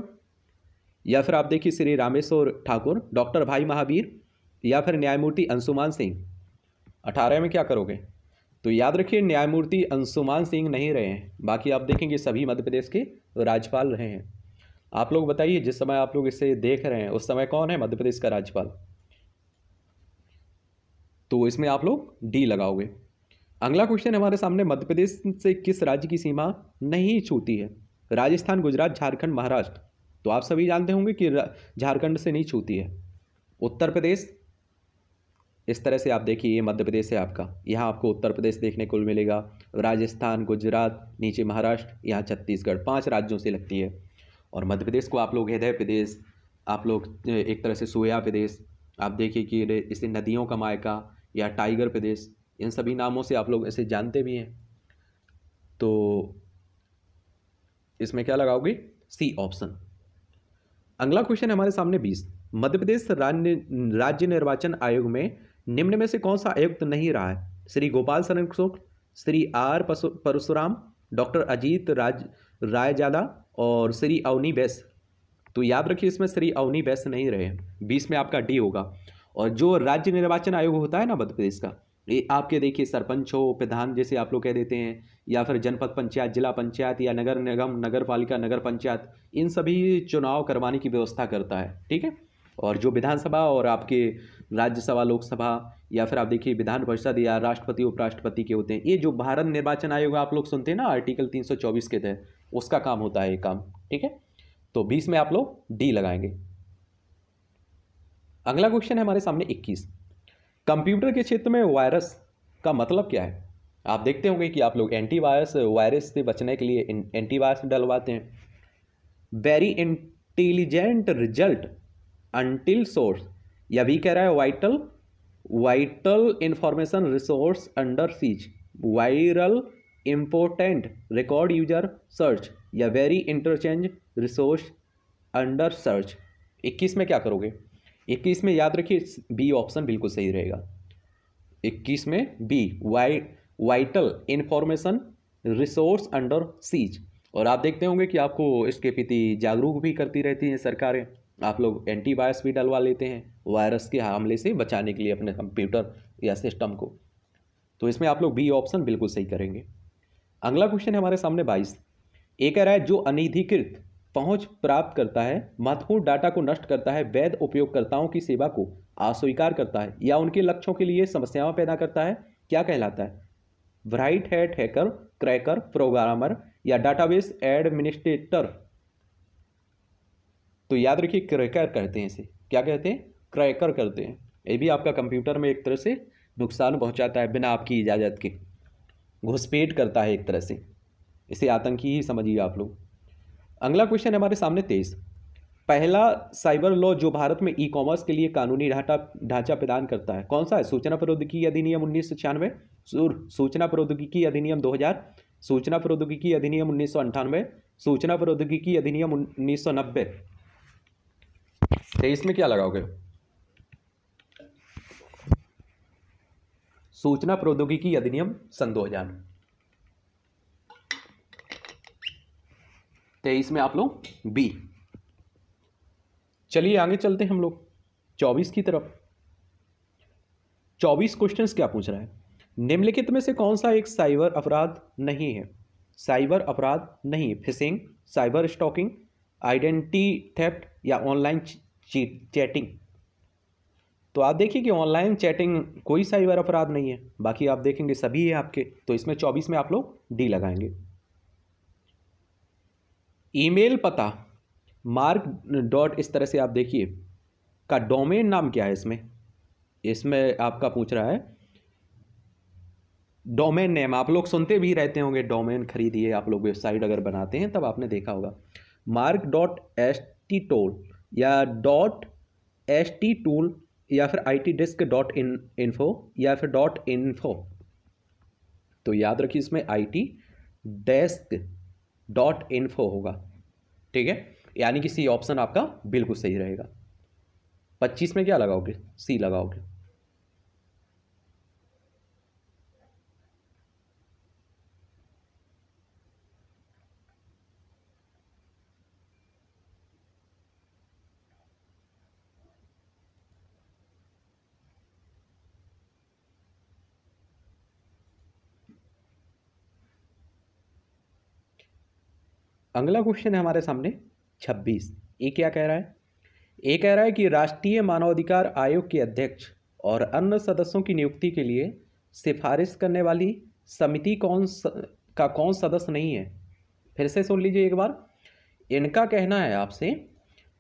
या फिर आप देखिए श्री रामेश्वर ठाकुर डॉक्टर भाई महावीर या फिर न्यायमूर्ति अंशुमान सिंह अठारह में क्या करोगे तो याद रखिए न्यायमूर्ति अंशुमान सिंह नहीं रहे हैं बाकी आप देखेंगे सभी मध्य प्रदेश के राज्यपाल रहे हैं आप लोग बताइए जिस समय आप लोग इसे देख रहे हैं उस समय कौन है मध्य प्रदेश का राज्यपाल तो इसमें आप लोग डी लगाओगे अगला क्वेश्चन हमारे सामने मध्य प्रदेश से किस राज्य की सीमा नहीं छूती है राजस्थान गुजरात झारखंड महाराष्ट्र तो आप सभी जानते होंगे कि झारखंड से नहीं छूती है उत्तर प्रदेश इस तरह से आप देखिए ये मध्य प्रदेश है आपका यहाँ आपको उत्तर प्रदेश देखने को मिलेगा राजस्थान गुजरात नीचे महाराष्ट्र यहाँ छत्तीसगढ़ पांच राज्यों से लगती है और मध्य प्रदेश को आप लोग हृदय प्रदेश आप लोग एक तरह से सोया प्रदेश आप देखिए कि इसे नदियों का मायका या टाइगर प्रदेश इन सभी नामों से आप लोग इसे जानते भी हैं तो इसमें क्या लगाओगे सी ऑप्शन अगला क्वेश्चन हमारे सामने बीस मध्य प्रदेश राज्य निर्वाचन आयोग में निम्न में से कौन सा आयुक्त नहीं रहा है श्री गोपाल शरण शुक्ल श्री आर परशुराम डॉक्टर अजीत राज रायजादा और श्री अवनी बैस तो याद रखिए इसमें श्री अवनी बैस नहीं रहे बीस में आपका डी होगा और जो राज्य निर्वाचन आयोग होता है ना मध्य प्रदेश का ये आपके देखिए सरपंच हो प्रधान जैसे आप लोग कह देते हैं या फिर जनपद पंचायत जिला पंचायत या नगर निगम नगर पालिका नगर पंचायत इन सभी चुनाव करवाने की व्यवस्था करता है ठीक है और जो विधानसभा और आपके राज्यसभा लोकसभा या फिर आप देखिए विधान परिषद या राष्ट्रपति उपराष्ट्रपति के होते हैं ये जो भारत निर्वाचन आयोग आप लोग सुनते हैं ना आर्टिकल तीन के तहत उसका काम होता है ये काम ठीक है तो बीस में आप लोग डी लगाएंगे अगला क्वेश्चन है हमारे सामने इक्कीस कंप्यूटर के क्षेत्र में वायरस का मतलब क्या है आप देखते होंगे कि आप लोग एंटीवायरस वायरस से बचने के लिए एंटीवायरस डलवाते हैं very intelligent result until source यह भी कह रहा है vital vital information resource under siege viral important record user search या very interchange resource under search इक्कीस में क्या करोगे इक्कीस में याद रखिए बी ऑप्शन बिल्कुल सही रहेगा इक्कीस में B Y vital information resource under siege और आप देखते होंगे कि आपको इसके प्रति जागरूक भी करती रहती हैं सरकारें आप लोग एंटीवायरस भी डलवा लेते हैं वायरस के हमले से बचाने के लिए अपने कंप्यूटर या सिस्टम को तो इसमें आप लोग बी ऑप्शन बिल्कुल सही करेंगे अगला क्वेश्चन है हमारे सामने बाईस एक कह रहा है जो अनिधिकृत पहुंच प्राप्त करता है महत्वपूर्ण डाटा को नष्ट करता है वैध उपयोगकर्ताओं की सेवा को अस्वीकार करता है या उनके लक्ष्यों के लिए समस्याएं पैदा करता है क्या कहलाता है white hat hacker cracker programmer या डाटाबेस एडमिनिस्ट्रेटर तो याद रखिए क्रैकर कहते हैं इसे क्या कहते हैं क्रैकर करते हैं ये भी आपका कंप्यूटर में एक तरह से नुकसान पहुंचाता है बिना आपकी इजाज़त के घुसपेट करता है एक तरह से इसे आतंकी ही समझिए आप लोग अगला क्वेश्चन है हमारे सामने तेईस पहला साइबर लॉ जो भारत में ई कॉमर्स के लिए कानूनी ढांचा ढांचा प्रदान करता है कौन सा है सूचना प्रौद्योगिकी अधिनियम उन्नीस सौ छियानवे सूचना प्रौद्योगिकी अधिनियम 2000 सूचना प्रौद्योगिकी अधिनियम उन्नीस सौ अंठानवे सूचना प्रौद्योगिकी अधिनियम उन्नीस सौ नब्बे तेईस में क्या लगाओगे सूचना प्रौद्योगिकी अधिनियम सन दो हजार तेईस तो में आप लोग बी चलिए आगे चलते हैं हम लोग चौबीस की तरफ चौबीस क्वेश्चन क्या पूछ रहा है निम्नलिखित में से कौन सा एक साइबर अपराध नहीं है साइबर अपराध नहीं है phishing cyber stalking identity theft या ऑनलाइन चैटिंग तो आप देखिए कि ऑनलाइन चैटिंग कोई साइबर अपराध नहीं है बाकी आप देखेंगे सभी है आपके तो इसमें चौबीस में आप लोग डी लगाएंगे ईमेल पता मार्क डॉट इस तरह से आप देखिए का डोमेन नाम क्या है इसमें इसमें आपका पूछ रहा है डोमेन नेम आप लोग सुनते भी रहते होंगे डोमेन खरीदिए आप लोग वेबसाइट अगर बनाते हैं तब आपने देखा होगा mark dot S T toll या डॉट एस टी टूल या फिर I T disk dot in info या फिर डॉट इन्फो तो याद रखिए इसमें I T desk dot info होगा ठीक है यानी कि सी ऑप्शन आपका बिल्कुल सही रहेगा पच्चीस में क्या लगाओगे सी लगाओगे अगला क्वेश्चन है हमारे सामने छब्बीस ये क्या कह रहा है ये कह रहा है कि राष्ट्रीय मानवाधिकार आयोग के अध्यक्ष और अन्य सदस्यों की नियुक्ति के लिए सिफारिश करने वाली समिति कौन स, का कौन सदस्य नहीं है फिर से सुन लीजिए एक बार इनका कहना है आपसे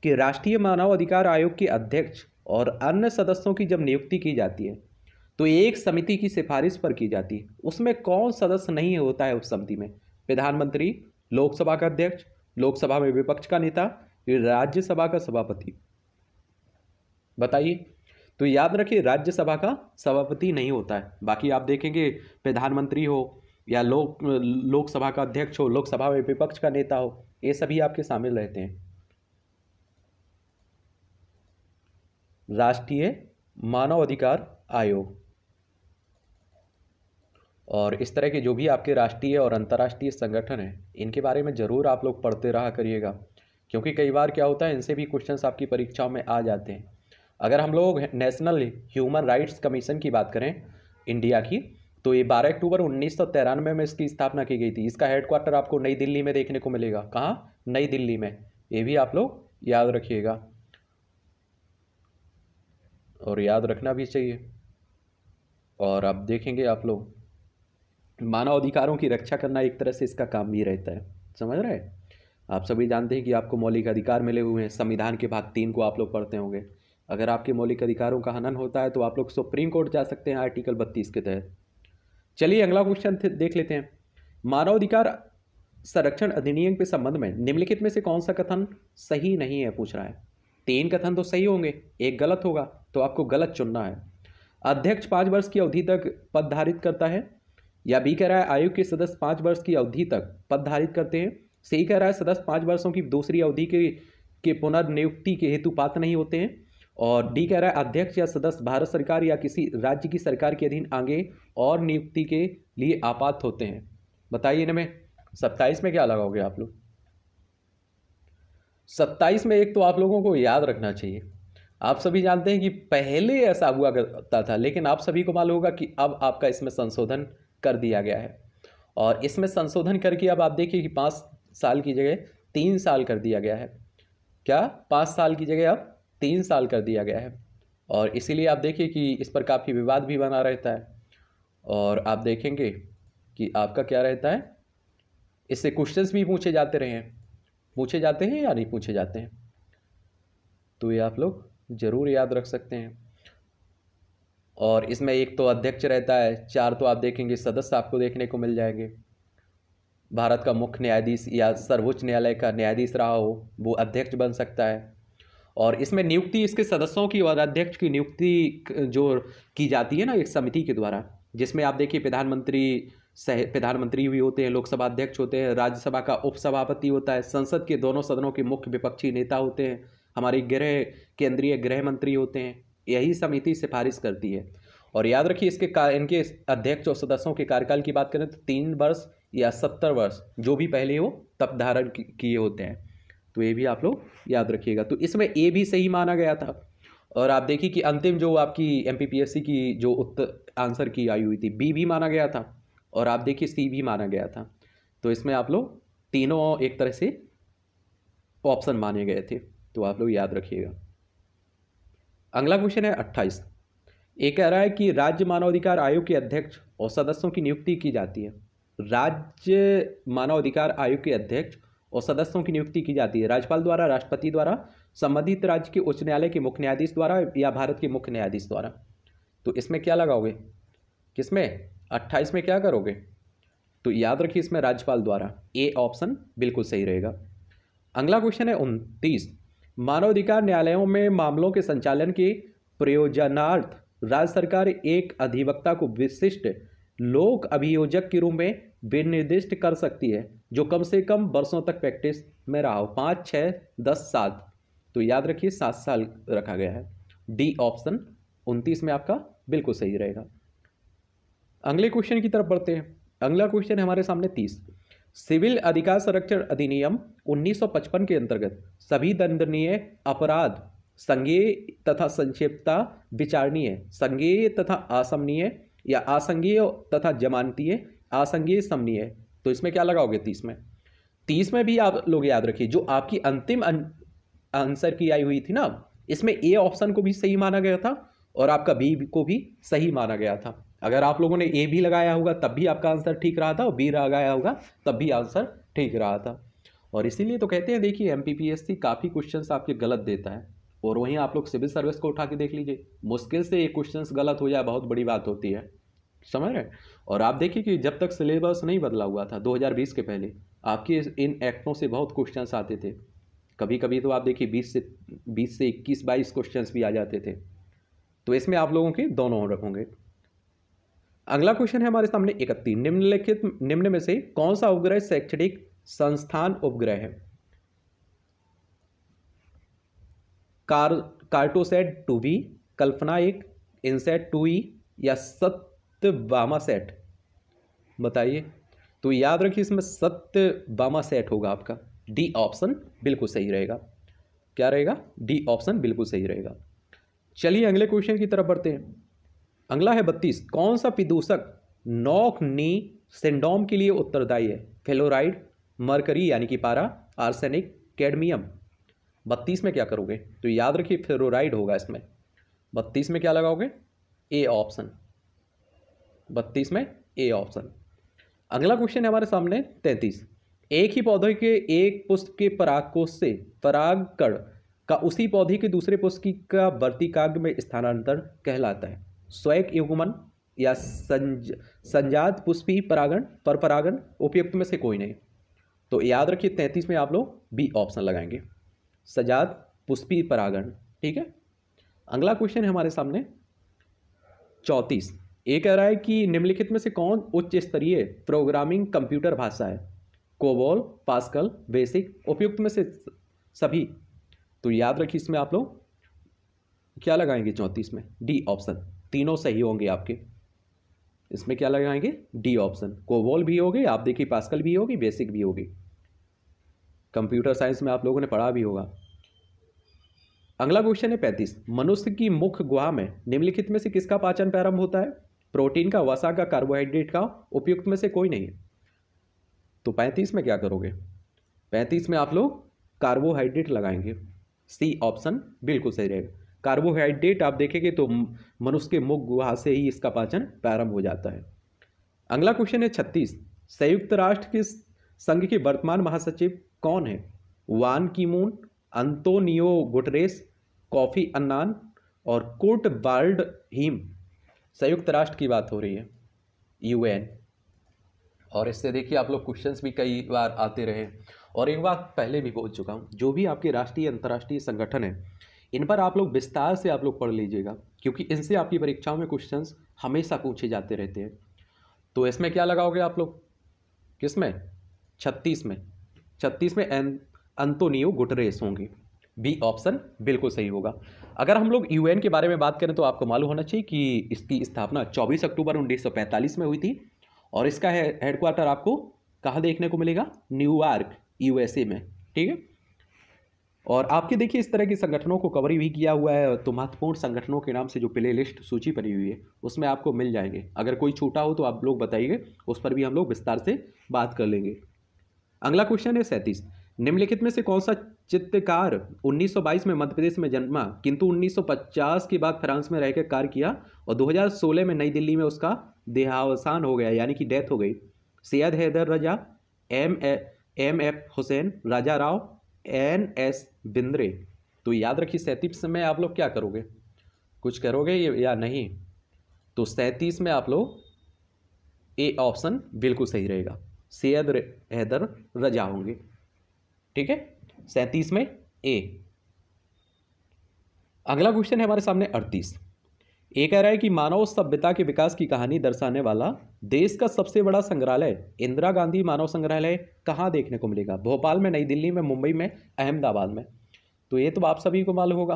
कि राष्ट्रीय मानव अधिकार आयोग के अध्यक्ष और अन्य सदस्यों की जब नियुक्ति की जाती है तो एक समिति की सिफारिश पर की जाती है उसमें कौन सदस्य नहीं होता है उस समिति में प्रधानमंत्री लोकसभा का अध्यक्ष लोकसभा में विपक्ष का नेता राज्यसभा का सभापति बताइए तो याद रखिए राज्यसभा का सभापति नहीं होता है बाकी आप देखेंगे प्रधानमंत्री हो या लोक लोकसभा का अध्यक्ष हो लोकसभा में विपक्ष का नेता हो ये सभी आपके शामिल रहते हैं राष्ट्रीय मानव अधिकार आयोग और इस तरह के जो भी आपके राष्ट्रीय और अंतर्राष्ट्रीय संगठन हैं इनके बारे में ज़रूर आप लोग पढ़ते रहा करिएगा क्योंकि कई बार क्या होता है इनसे भी क्वेश्चन आपकी परीक्षाओं में आ जाते हैं अगर हम लोग नेशनल ह्यूमन राइट्स कमीशन की बात करें इंडिया की तो ये 12 अक्टूबर उन्नीस सौ तिरानवे में इसकी स्थापना की गई थी इसका हेडक्वार्टर आपको नई दिल्ली में देखने को मिलेगा कहाँ नई दिल्ली में ये भी आप लोग याद रखिएगा और याद रखना भी चाहिए और अब देखेंगे आप लोग मानव अधिकारों की रक्षा करना एक तरह से इसका काम भी रहता है समझ रहे हैं आप सभी जानते हैं कि आपको मौलिक अधिकार मिले हुए हैं संविधान के भाग तीन को आप लोग पढ़ते होंगे अगर आपके मौलिक अधिकारों का हनन होता है तो आप लोग सुप्रीम कोर्ट जा सकते हैं आर्टिकल बत्तीस के तहत चलिए अगला क्वेश्चन देख लेते हैं मानवाधिकार संरक्षण अधिनियम के संबंध में निम्नलिखित में से कौन सा कथन सही नहीं है पूछ रहा है तीन कथन तो सही होंगे एक गलत होगा तो आपको गलत चुनना है अध्यक्ष पाँच वर्ष की अवधि तक पद धारित करता है या बी कह रहा है आयोग के सदस्य पाँच वर्ष की अवधि तक पद धारित करते हैं सही कह रहा है सदस्य पाँच वर्षों की दूसरी अवधि के के पुनर्नियुक्ति के हेतु पात्र नहीं होते हैं और डी कह रहा है अध्यक्ष या सदस्य भारत सरकार या किसी राज्य की सरकार के अधीन आगे और नियुक्ति के लिए आपात होते हैं बताइए इनमें सत्ताईस में क्या लगाओगे आप लोग सत्ताईस में एक तो आप लोगों को याद रखना चाहिए आप सभी जानते हैं कि पहले ऐसा हुआ करता था लेकिन आप सभी को मालूम होगा कि अब आपका इसमें संशोधन कर दिया गया है और इसमें संशोधन करके अब आप देखिए कि पाँच साल की जगह तीन साल कर दिया गया है क्या पाँच साल की जगह अब तीन साल कर दिया गया है और इसीलिए आप देखिए कि इस पर काफ़ी विवाद भी बना रहता है और आप देखेंगे कि आपका क्या रहता है इससे क्वेश्चंस भी पूछे जाते रहे हैं पूछे जाते हैं या नहीं पूछे जाते हैं तो ये आप लोग ज़रूर याद रख सकते हैं और इसमें एक तो अध्यक्ष रहता है चार तो आप देखेंगे सदस्य आपको देखने को मिल जाएंगे भारत का मुख्य न्यायाधीश या सर्वोच्च न्यायालय का न्यायाधीश रहा हो वो अध्यक्ष बन सकता है और इसमें नियुक्ति इसके सदस्यों की और अध्यक्ष की नियुक्ति जो की जाती है ना एक समिति के द्वारा जिसमें आप देखिए प्रधानमंत्री सह प्रधानमंत्री भी होते हैं लोकसभा अध्यक्ष होते हैं राज्यसभा का उपसभापति होता है संसद के दोनों सदनों के मुख्य विपक्षी नेता होते हैं हमारे गृह केंद्रीय गृह मंत्री होते हैं यही समिति सिफारिश करती है और याद रखिए इसके कार, इनके अध्यक्ष और सदस्यों के कार्यकाल की बात करें तो तीन वर्ष या सत्तर वर्ष जो भी पहले हो तब धारण किए होते हैं तो ये भी आप लोग याद रखिएगा तो इसमें ए भी सही माना गया था और आप देखिए कि अंतिम जो आपकी एम की जो उत्तर आंसर की आई हुई थी बी भी माना गया था और आप देखिए सी भी माना गया था तो इसमें आप लोग तीनों एक तरह से ऑप्शन माने गए थे तो आप लोग याद रखिएगा अगला क्वेश्चन है अट्ठाईस ये कह रहा है कि राज्य मानवाधिकार आयोग के अध्यक्ष और सदस्यों की नियुक्ति की जाती है राज्य मानवाधिकार आयोग के अध्यक्ष और सदस्यों की नियुक्ति की जाती है राज्यपाल द्वारा राष्ट्रपति द्वारा संबंधित राज्य के उच्च न्यायालय के मुख्य न्यायाधीश द्वारा या भारत के मुख्य न्यायाधीश द्वारा तो इसमें क्या लगाओगे किसमें अट्ठाईस में क्या करोगे तो याद रखिए इसमें राज्यपाल द्वारा ए ऑप्शन बिल्कुल सही रहेगा अगला क्वेश्चन है उनतीस मानवाधिकार न्यायालयों में मामलों के संचालन के प्रयोजनार्थ राज्य सरकार एक अधिवक्ता को विशिष्ट लोक अभियोजक के रूप में विनिर्दिष्ट कर सकती है जो कम से कम वर्षों तक प्रैक्टिस में रहा हो पाँच छः दस सात तो याद रखिए सात साल रखा गया है डी ऑप्शन उनतीस में आपका बिल्कुल सही रहेगा अगले क्वेश्चन की तरफ बढ़ते हैं अगला क्वेश्चन है हमारे सामने तीस सिविल अधिकार संरक्षण अधिनियम 1955 के अंतर्गत सभी दंडनीय अपराध संज्ञेय तथा संक्षिप्तता विचारणीय संज्ञेय तथा असमनीय या असंज्ञेय तथा जमानतीय असंज्ञेय समनीय तो इसमें क्या लगाओगे तीस में तीस में भी आप लोग याद रखिए जो आपकी अंतिम आंसर की आई हुई थी ना इसमें ए ऑप्शन को भी सही माना गया था और आपका बी को भी सही माना गया था अगर आप लोगों ने ए भी लगाया होगा तब भी आपका आंसर ठीक रहा था और बी लगाया होगा तब भी आंसर ठीक रहा था और इसीलिए तो कहते हैं देखिए एम पी काफ़ी क्वेश्चन आपके गलत देता है और वहीं आप लोग सिविल सर्विस को उठा के देख लीजिए मुश्किल से ये क्वेश्चन गलत हो जाए बहुत बड़ी बात होती है समझ रहे और आप देखिए कि जब तक सिलेबस नहीं बदला हुआ था 2020 के पहले आपके इन एक्टों से बहुत क्वेश्चन आते थे कभी कभी तो आप देखिए 20 से 20 से 21 बाईस क्वेश्चन भी आ जाते थे तो इसमें आप लोगों के दोनों होंगे अगला क्वेश्चन है हमारे सामने इकतीस निम्नलिखित निम्न में से कौन सा उपग्रह शैक्षणिक संस्थान उपग्रह है कार कार्टोसेट टू बी कल्पना एक इनसेट टू ई या बामा सेट बताइए तो याद रखिए इसमें सत्य बामा सेट होगा आपका डी ऑप्शन बिल्कुल सही रहेगा क्या रहेगा डी ऑप्शन बिल्कुल सही रहेगा चलिए अगले क्वेश्चन की तरफ बढ़ते हैं अगला है बत्तीस कौन सा प्रदूषक नॉक नी सेंडोम के लिए उत्तरदायी है फेलोराइड मरकरी यानी कि पारा आर्सेनिक कैडमियम बत्तीस में क्या करोगे तो याद रखिए फेलोराइड होगा इसमें बत्तीस में क्या लगाओगे ए ऑप्शन बत्तीस में ए ऑप्शन अगला क्वेश्चन है हमारे सामने तैंतीस एक ही पौधे के एक पुष्प के पराग कोष से परागकण का उसी पौधे के दूसरे पुष्प की का वर्तिकाग में स्थानांतरण कहलाता है स्वयं युगमन या संज संजात पुष्पी परागण पर परागण उपयुक्त में से कोई नहीं तो याद रखिए तैंतीस में आप लोग बी ऑप्शन लगाएंगे सजात पुष्पी परागण ठीक है अगला क्वेश्चन है हमारे सामने चौंतीस ये कह रहा है कि निम्नलिखित में से कौन उच्च स्तरीय प्रोग्रामिंग कंप्यूटर भाषा है कोबोल पास्कल बेसिक उपयुक्त में से सभी तो याद रखिए इसमें आप लोग क्या लगाएंगे चौंतीस में डी ऑप्शन तीनों सही होंगे आपके इसमें क्या लगाएंगे डी ऑप्शन कोवोल भी होगी आप देखिए पास्कल भी होगी बेसिक भी होगी कंप्यूटर साइंस में आप लोगों ने पढ़ा भी होगा अगला क्वेश्चन है पैंतीस मनुष्य की मुख्य गुहा में निम्नलिखित में से किसका पाचन प्रारंभ होता है प्रोटीन का वसा का कार्बोहाइड्रेट का उपयुक्त में से कोई नहीं है तो पैंतीस में क्या करोगे पैंतीस में आप लोग कार्बोहाइड्रेट लगाएंगे सी ऑप्शन बिल्कुल सही रहेगा कार्बोहाइड्रेट आप देखेंगे तो मनुष्य के मुख गुहा से ही इसका पाचन प्रारंभ हो जाता है अगला क्वेश्चन है छत्तीस संयुक्त राष्ट्र के संघ के वर्तमान महासचिव कौन है Ban Kimoon Antonio Guterres Kofi Annan और कोर्ट बार्ड हीम संयुक्त राष्ट्र की बात हो रही है यूएन और इससे देखिए आप लोग क्वेश्चंस भी कई बार आते रहे और एक बात पहले भी बोल चुका हूँ जो भी आपके राष्ट्रीय अंतर्राष्ट्रीय संगठन है इन पर आप लोग विस्तार से आप लोग पढ़ लीजिएगा क्योंकि इनसे आपकी परीक्षाओं में क्वेश्चन हमेशा पूछे जाते रहते हैं तो इसमें क्या लगाओगे आप लोग किस में छत्तीस में छत्तीस में एन अंतोनियो गुटरेस होंगे बी ऑप्शन बिल्कुल सही होगा अगर हम लोग यूएन के बारे में बात करें तो आपको मालूम होना चाहिए कि इसकी स्थापना 24 अक्टूबर 1945 में हुई थी और इसका हेडक्वार्टर आपको कहाँ देखने को मिलेगा न्यूयॉर्क यूएसए में ठीक है और आपके देखिए इस तरह के संगठनों को कवर भी किया हुआ है तो महत्वपूर्ण संगठनों के नाम से जो प्ले लिस्ट सूची बनी हुई है उसमें आपको मिल जाएंगे अगर कोई छूटा हो तो आप लोग बताइए उस पर भी हम लोग विस्तार से बात कर लेंगे अगला क्वेश्चन है सैंतीस निम्नलिखित में से कौन सा चित्रकार 1922 में मध्य प्रदेश में जन्मा किंतु 1950 के बाद फ्रांस में रहकर कार्य किया और 2016 में नई दिल्ली में उसका देहावसान हो गया यानी कि डेथ हो गई Syed Haider Raza M A, M F Husain Raja Rao N S Bendre तो याद रखिए सैंतीस में आप लोग क्या करोगे कुछ करोगे या नहीं तो सैंतीस में आप लोग ए ऑप्शन बिल्कुल सही रहेगा सैद हैदर रजा होंगे ठीक है सैंतीस में ए अगला क्वेश्चन है हमारे सामने अड़तीस ये कह रहा है कि मानव सभ्यता के विकास की कहानी दर्शाने वाला देश का सबसे बड़ा संग्रहालय इंदिरा गांधी मानव संग्रहालय कहाँ देखने को मिलेगा भोपाल में नई दिल्ली में मुंबई में अहमदाबाद में तो ये तो आप सभी को मालूम होगा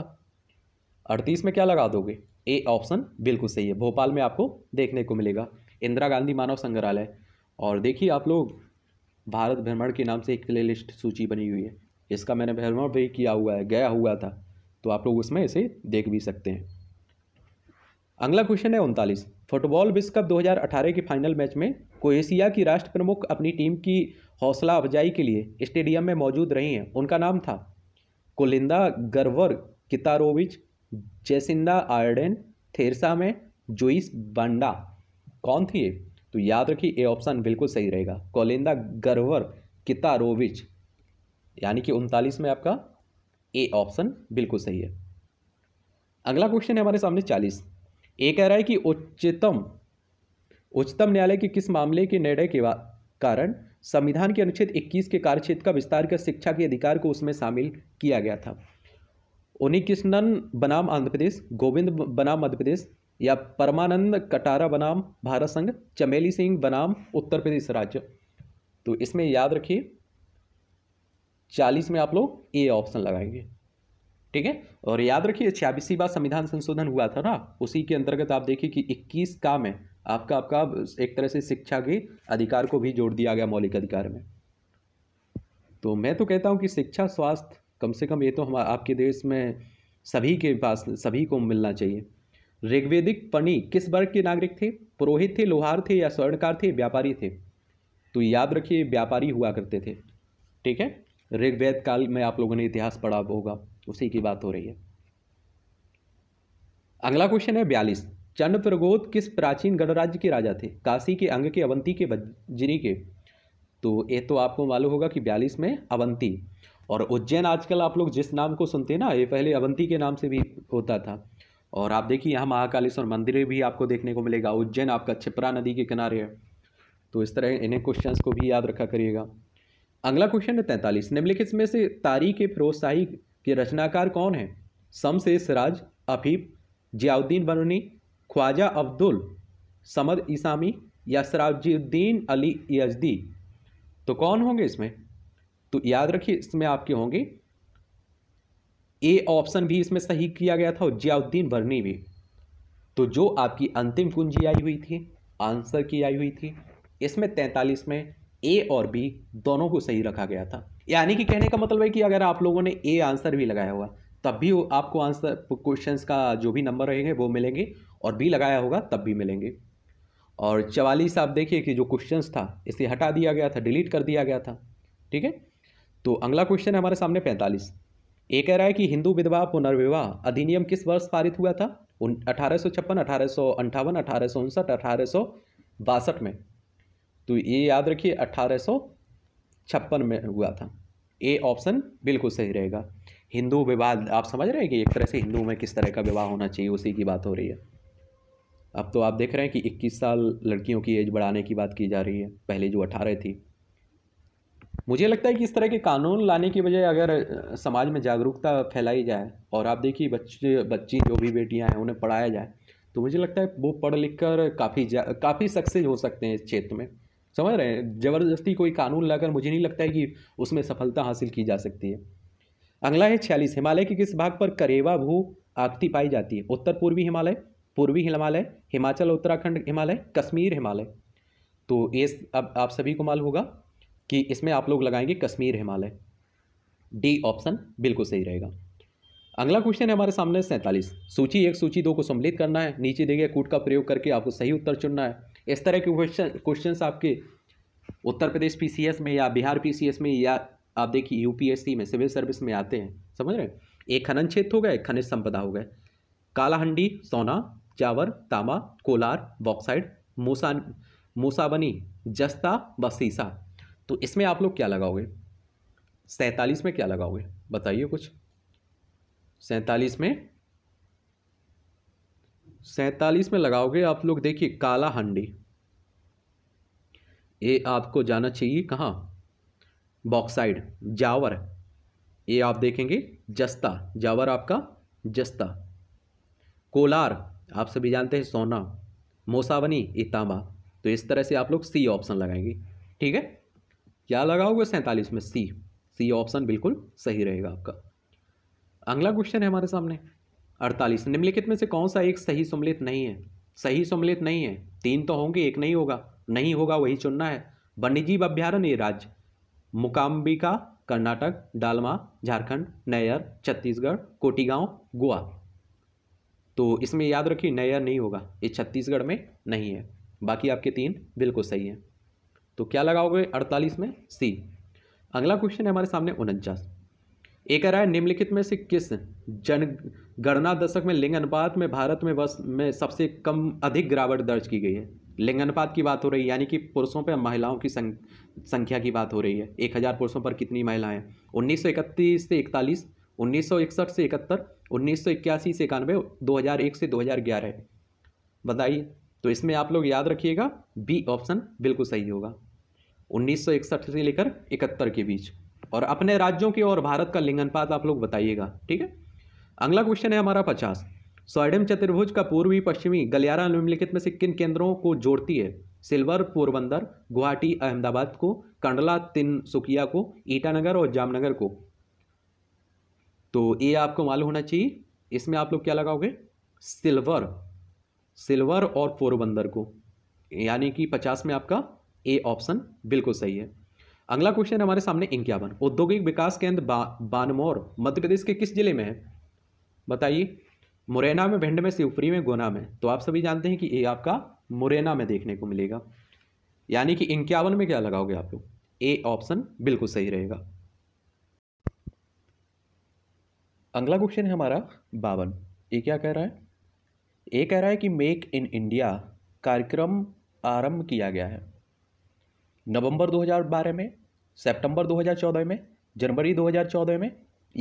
अड़तीस में क्या लगा दोगे ए ऑप्शन बिल्कुल सही है भोपाल में आपको देखने को मिलेगा इंदिरा गांधी मानव संग्रहालय और देखिए आप लोग भारत भ्रमण के नाम से एक प्ले लिस्ट सूची बनी हुई है इसका मैंने भ्रमण भी किया हुआ है गया हुआ था तो आप लोग उसमें इसे देख भी सकते हैं अगला क्वेश्चन है उनतालीस फुटबॉल विश्व कप 2018 के फाइनल मैच में क्रोएशिया की राष्ट्र प्रमुख अपनी टीम की हौसला अफजाई के लिए स्टेडियम में मौजूद रही हैं उनका नाम था कोलिंदा गर्वर कितारोविच जैसिंडा आर्डेन थेरसा में जोइस बंडा कौन थी ये तो याद रखिए ए ऑप्शन बिल्कुल सही रहेगा कोलिंदा गर्वर कितारोविच यानी कि उनतालीस में आपका ए ऑप्शन बिल्कुल सही है अगला क्वेश्चन है हमारे सामने चालीस ए कह रहा है कि उच्चतम उच्चतम न्यायालय के किस मामले के निर्णय के कारण संविधान के अनुच्छेद 21 के कार्यक्षेत्र का विस्तार कर शिक्षा के अधिकार को उसमें शामिल किया गया था उन्हीं कृष्णन बनाम आंध्र प्रदेश गोविंद बनाम मध्य प्रदेश या परमानंद कटारा बनाम भारत संघ चमेली सिंह बनाम उत्तर प्रदेश राज्य तो इसमें याद रखिए चालीस में आप लोग ए ऑप्शन लगाएंगे ठीक है और याद रखिए छियासी बार संविधान संशोधन हुआ था ना उसी के अंतर्गत आप देखिए कि इक्कीस का में आपका आपका एक तरह से शिक्षा के अधिकार को भी जोड़ दिया गया मौलिक अधिकार में तो मैं तो कहता हूँ कि शिक्षा स्वास्थ्य कम से कम ये तो हम आपके देश में सभी के पास सभी को मिलना चाहिए ऋग्वेदिक पणि किस वर्ग के नागरिक थे पुरोहित थे लोहार थे या स्वर्णकार थे व्यापारी थे तो याद रखिए व्यापारी हुआ करते थे ठीक है ऋग्वेद काल में आप लोगों ने इतिहास पढ़ा होगा उसी की बात हो रही है अगला क्वेश्चन है बयालीस चंड प्रगोद किस प्राचीन गणराज्य के राजा थे काशी के अंग के अवंती के बजरी के तो ये तो आपको मालूम होगा कि बयालीस में अवंती और उज्जैन आजकल आप लोग जिस नाम को सुनते हैं ना ये पहले अवंती के नाम से भी होता था और आप देखिए यहाँ महाकालेश्वर मंदिर भी आपको देखने को मिलेगा उज्जैन आपका छिपरा नदी के किनारे है तो इस तरह इन्हें क्वेश्चंस को भी याद रखा करिएगा अगला क्वेश्चन है तैंतालीस निम्नलिखित में से तारी के शाही कि रचनाकार कौन है शमसे सराज अफीब जियाउद्दीन बनुनी ख्वाजा अब्दुल समद इसामी या सराजुद्दीन अली यजदी तो कौन होंगे इसमें तो याद रखिए इसमें आपके होंगे ए ऑप्शन भी इसमें सही किया गया था और जियाउद्दीन बर्नी भी तो जो आपकी अंतिम कुंजी आई हुई थी आंसर की आई हुई थी इसमें तैंतालीस में ए और बी दोनों को सही रखा गया था यानी कि कहने का मतलब है कि अगर आप लोगों ने ए आंसर भी लगाया होगा तब भी आपको आंसर क्वेश्चन का जो भी नंबर रहेंगे वो मिलेंगे और बी लगाया होगा तब भी मिलेंगे और चवालीस आप देखिए कि जो क्वेश्चन था इसे हटा दिया गया था डिलीट कर दिया गया था ठीक है तो अगला क्वेश्चन है हमारे सामने पैंतालीस ये कह रहा है कि हिंदू विधवा पुनर्विवाह अधिनियम किस वर्ष पारित हुआ था उन अठारह सौ छप्पन अठारह सौ अंठावन अठारह सौ उनसठ अठारह सौ बासठ में तो ये याद रखिए अठारह सौ छप्पन में हुआ था ए ऑप्शन बिल्कुल सही रहेगा हिंदू विवाह आप समझ रहे हैं कि एक तरह से हिंदू में किस तरह का विवाह होना चाहिए उसी की बात हो रही है अब तो आप देख रहे हैं कि इक्कीस साल लड़कियों की एज बढ़ाने की बात की जा रही है पहले जो अठारह थी मुझे लगता है कि इस तरह के कानून लाने की बजाय अगर समाज में जागरूकता फैलाई जाए और आप देखिए बच्चे बच्ची जो भी बेटियां हैं उन्हें पढ़ाया जाए तो मुझे लगता है वो पढ़ लिख कर काफ़ी काफ़ी सक्सेस हो सकते हैं इस क्षेत्र में समझ रहे हैं ज़बरदस्ती कोई कानून लाकर मुझे नहीं लगता है कि उसमें सफलता हासिल की जा सकती है अगला है छियालीस हिमालय के किस भाग पर करेवा भू आगती पाई जाती है उत्तर पूर्वी हिमालय पूर्वी हिमालय हिमाचल उत्तराखंड हिमालय कश्मीर हिमालय तो ये अब आप सभी को मालूम होगा कि इसमें आप लोग लगाएंगे कश्मीर हिमालय डी ऑप्शन बिल्कुल सही रहेगा अगला क्वेश्चन है हमारे सामने सैंतालीस सूची एक सूची दो को सम्मिलित करना है नीचे दिए गए कूट का प्रयोग करके आपको सही उत्तर चुनना है इस तरह के क्वेश्चन क्वेश्चन आपके उत्तर प्रदेश पीसीएस में या बिहार पीसीएस में या आप देखिए यूपीएससी में सिविल सर्विस में आते हैं समझ रहे हैं एक खनन क्षेत्र हो गया एक खनिज संपदा हो गए कालाहंडी सोना चावर तांबा कोलार बॉक्साइड मूसा मूसाबनी जस्ता व सीसा तो इसमें आप लोग क्या लगाओगे सैंतालीस में क्या लगाओगे बताइए कुछ सैंतालीस में सैतालीस में लगाओगे आप लोग देखिए काला हंडी ये आपको जाना चाहिए कहाँ बॉक्साइड जावर ये आप देखेंगे जस्ता जावर आपका जस्ता कोलार आप सभी जानते हैं सोना मोसावनी इतामा तो इस तरह से आप लोग सी ऑप्शन लगाएंगे ठीक है क्या लगाओगे सैंतालीस में सी सी ऑप्शन बिल्कुल सही रहेगा आपका अगला क्वेश्चन है हमारे सामने अड़तालीस निम्नलिखित में से कौन सा एक सही सम्मिलित नहीं है सही सम्मिलित नहीं है तीन तो होंगे एक नहीं होगा नहीं होगा वही चुनना है वन्यजीव अभ्यारण्य राज्य मुकाम्बिका कर्नाटक डालमा झारखंड नैयर छत्तीसगढ़ कोटीगांव गोवा तो इसमें याद रखिए नैयर नहीं होगा ये छत्तीसगढ़ में नहीं है बाकी आपके तीन बिल्कुल सही हैं तो क्या लगाओगे अड़तालीस में सी अगला क्वेश्चन है हमारे सामने उनचास एक रहा है निम्नलिखित में से किस जन गणना दशक में लिंग अनुपात में भारत में बस में सबसे कम अधिक गिरावट दर्ज की गई है लिंग अनुपात की बात हो रही है यानी कि पुरुषों पर महिलाओं की संख्या की बात हो रही है एक हज़ार पुरुषों पर कितनी महिलाएं उन्नीस से इकतालीस उन्नीस से इकहत्तर उन्नीस से इक्यानवे दो से दो बताइए तो इसमें आप लोग याद रखिएगा बी ऑप्शन बिल्कुल सही होगा उन्नीस से लेकर इकहत्तर के बीच और अपने राज्यों के और भारत का लिंगनपात आप लोग बताइएगा ठीक है अगला क्वेश्चन है हमारा पचास स्वर्णिम चतुर्भुज का पूर्वी पश्चिमी गलियारा निम्नलिखित में से किन केंद्रों को जोड़ती है सिल्वर पोरबंदर गुवाहाटी अहमदाबाद को कंडला तिनसुकिया को ईटानगर और जामनगर को तो ये आपको मालूम होना चाहिए इसमें आप लोग क्या लगाओगे सिल्वर सिल्वर और पोरबंदर को यानी कि पचास में आपका ए ऑप्शन बिल्कुल सही है अगला क्वेश्चन हमारे सामने इंक्यावन औद्योगिक विकास केंद्र बा, बानमौर मध्य प्रदेश के किस जिले में है बताइए मुरैना में भिंड में शिवपुरी में गुना में तो आप सभी जानते हैं कि ए आपका मुरैना में देखने को मिलेगा यानी कि इक्यावन में क्या लगाओगे आप लोग ए ऑप्शन बिल्कुल सही रहेगा अगला क्वेश्चन है हमारा बावन ये क्या कह रहा है ये कह रहा है कि मेक इन इंडिया कार्यक्रम आरंभ किया गया है नवंबर 2012 में सितंबर 2014 में जनवरी 2014 में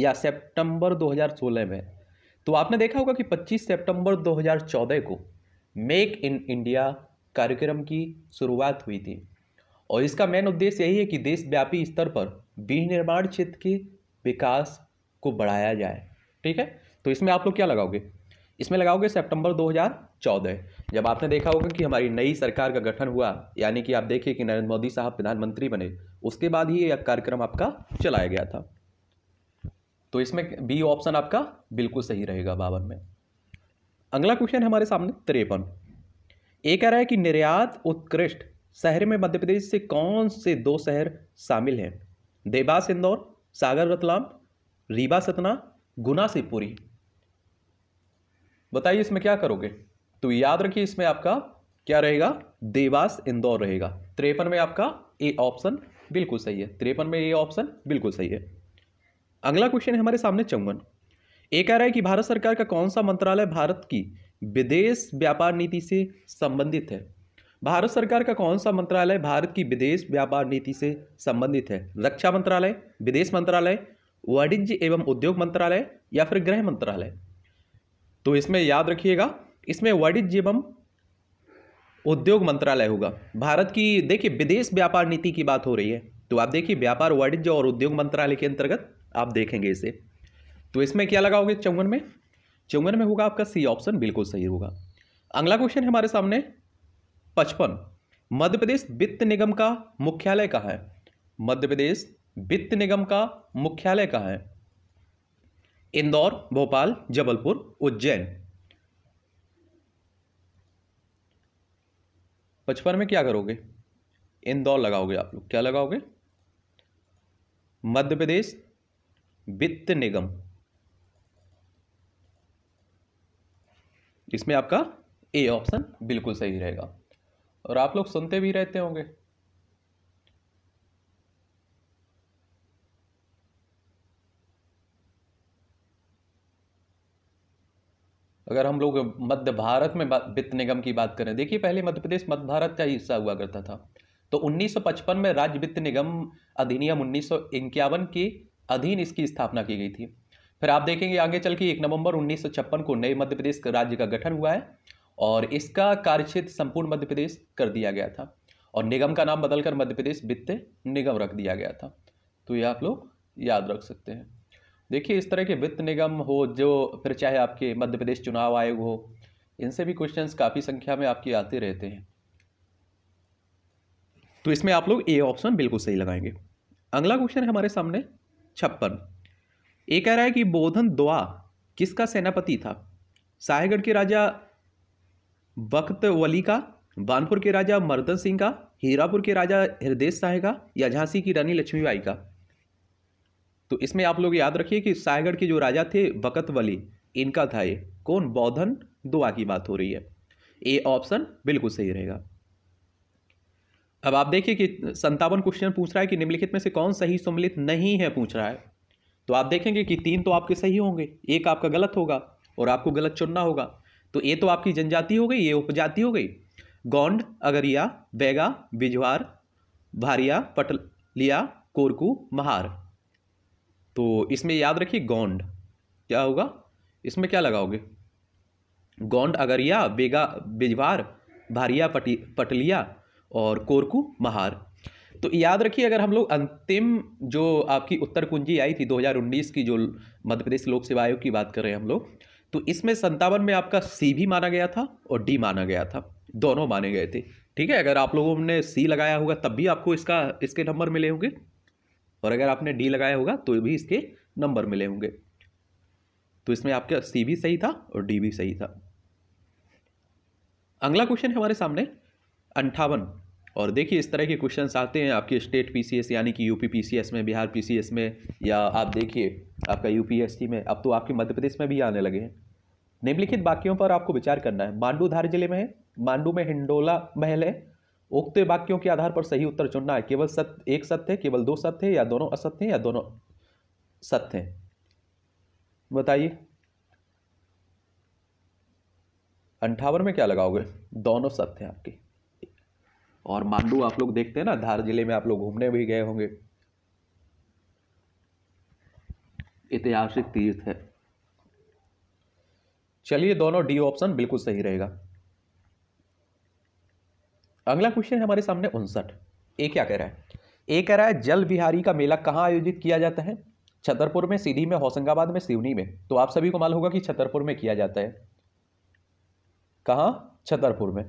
या सितंबर 2016 में तो आपने देखा होगा कि 25 सितंबर 2014 को मेक इन इंडिया कार्यक्रम की शुरुआत हुई थी और इसका मेन उद्देश्य यही है कि देशव्यापी स्तर पर विनिर्माण क्षेत्र के विकास को बढ़ाया जाए ठीक है तो इसमें आप लोग क्या लगाओगे इसमें लगाओगे सितंबर 2014 जब आपने देखा होगा कि हमारी नई सरकार का गठन हुआ यानी कि आप देखिए कि नरेंद्र मोदी साहब प्रधानमंत्री बने उसके बाद ही यह कार्यक्रम आपका चलाया गया था तो इसमें बी ऑप्शन आपका बिल्कुल सही रहेगा बावन में अगला क्वेश्चन हमारे सामने तिरपन ये कह रहा है कि निर्यात उत्कृष्ट शहर में मध्य प्रदेश से कौन से दो शहर शामिल हैं देवास इंदौर सागर रतलाम रीवा सतना गुना शिवपुरी बताइए इसमें क्या करोगे तो याद रखिए इसमें आपका क्या रहेगा देवास इंदौर रहेगा त्रेपन में आपका ए ऑप्शन बिल्कुल सही है त्रेपन में ए ऑप्शन बिल्कुल सही है अगला क्वेश्चन है हमारे सामने चौवन ये कह रहा है कि भारत सरकार का कौन सा मंत्रालय भारत की विदेश व्यापार नीति से संबंधित है भारत सरकार का कौन सा मंत्रालय भारत की विदेश व्यापार नीति से संबंधित है रक्षा मंत्रालय विदेश मंत्रालय वाणिज्य एवं उद्योग मंत्रालय या फिर गृह मंत्रालय तो इसमें याद रखिएगा इसमें वाणिज्य एवं उद्योग मंत्रालय होगा भारत की देखिए विदेश व्यापार नीति की बात हो रही है तो आप देखिए व्यापार वाणिज्य और उद्योग मंत्रालय के अंतर्गत आप देखेंगे इसे तो इसमें क्या लगाओगे चौवन में चौवन में होगा आपका सी ऑप्शन बिल्कुल सही होगा अगला क्वेश्चन हमारे सामने पचपन मध्य प्रदेश वित्त निगम का मुख्यालय कहाँ है मध्य प्रदेश वित्त निगम का मुख्यालय कहाँ है इंदौर भोपाल जबलपुर उज्जैन पचपन में क्या करोगे इंदौर लगाओगे आप लोग क्या लगाओगे मध्य प्रदेश वित्त निगम इसमें आपका ए ऑप्शन बिल्कुल सही रहेगा और आप लोग सुनते भी रहते होंगे अगर हम लोग मध्य भारत में वित्त निगम की बात करें देखिए पहले मध्य प्रदेश मध्य भारत का हिस्सा हुआ करता था तो 1955 में राज्य वित्त निगम अधिनियम उन्नीस की अधीन इसकी स्थापना की गई थी फिर आप देखेंगे आगे चल के एक नवंबर उन्नीस को नए मध्य प्रदेश राज्य का गठन हुआ है और इसका कार्यक्षेत्र संपूर्ण मध्य प्रदेश कर दिया गया था और निगम का नाम बदलकर मध्य प्रदेश वित्त निगम रख दिया गया था तो ये आप लोग याद रख सकते हैं देखिए इस तरह के वित्त निगम हो जो फिर चाहे आपके मध्य प्रदेश चुनाव आयोग हो इनसे भी क्वेश्चन काफ़ी संख्या में आपके आते रहते हैं तो इसमें आप लोग ए ऑप्शन बिल्कुल सही लगाएंगे अगला क्वेश्चन है हमारे सामने छप्पन ये कह रहा है कि बोधन द्वा किसका सेनापति था साहेगढ़ के राजा वक्त वली का बानपुर के राजा मर्दन सिंह का हीरापुर के राजा हृदय साहे का या झांसी की रानी लक्ष्मीबाई का तो इसमें आप लोग याद रखिए कि साहेगढ़ के जो राजा थे वकत वली इनका था ये कौन बौद्धन दुआ की बात हो रही है ए ऑप्शन बिल्कुल सही रहेगा अब आप देखिए कि संतावन क्वेश्चन पूछ रहा है कि निम्नलिखित में से कौन सही सम्मिलित नहीं है पूछ रहा है तो आप देखेंगे कि तीन तो आपके सही होंगे एक आपका गलत होगा और आपको गलत चुनना होगा तो ये तो आपकी जनजाति हो गई ये उपजाति हो गई गौंड अगरिया बैगा बिजवार भारिया पटलिया कोरकू महार तो इसमें याद रखिए गौंड क्या होगा इसमें क्या लगाओगे गौंड अगरिया बेगा बिजवार भारिया पटी पटलिया और कोरकू महार तो याद रखिए अगर हम लोग अंतिम जो आपकी उत्तर कुंजी आई थी 2019 की जो मध्य प्रदेश लोक सेवा आयोग की बात कर रहे हैं हम लोग तो इसमें संतावन में आपका सी भी माना गया था और डी माना गया था दोनों माने गए थे ठीक है अगर आप लोगों ने सी लगाया होगा तब भी आपको इसका इसके नंबर मिले होंगे और अगर आपने डी लगाया होगा तो भी इसके नंबर मिले होंगे तो इसमें आपका सी भी सही था और डी भी सही था अगला क्वेश्चन है हमारे सामने अंठावन और देखिए इस तरह के क्वेश्चन आते हैं आपके स्टेट पीसीएस यानी कि यूपी पीसीएस में बिहार पीसीएस में या आप देखिए आपका यूपीएससी में अब तो आपके मध्य प्रदेश में भी आने लगे हैं निम्नलिखित वाक्यों पर आपको विचार करना है मांडू धार जिले में है मांडू में हिंडोला महल है उक्त वाक्यों के आधार पर सही उत्तर चुनना है केवल सत्य एक सत्य है केवल दो सत्य है या दोनों असत्य हैं या दोनों सत्य हैं बताइए अंठावन में क्या लगाओगे दोनों सत्य हैं आपके और मांडू आप लोग देखते हैं ना धार जिले में आप लोग घूमने भी गए होंगे ऐतिहासिक तीर्थ है चलिए दोनों डी ऑप्शन बिल्कुल सही रहेगा अगला क्वेश्चन है हमारे सामने उनसठ ए क्या कह रहा है ए कह रहा है जल बिहारी का मेला कहाँ आयोजित किया जाता है छतरपुर में सीधी में होशंगाबाद में सिवनी में तो आप सभी को मालूम होगा कि छतरपुर में किया जाता है कहाँ छतरपुर में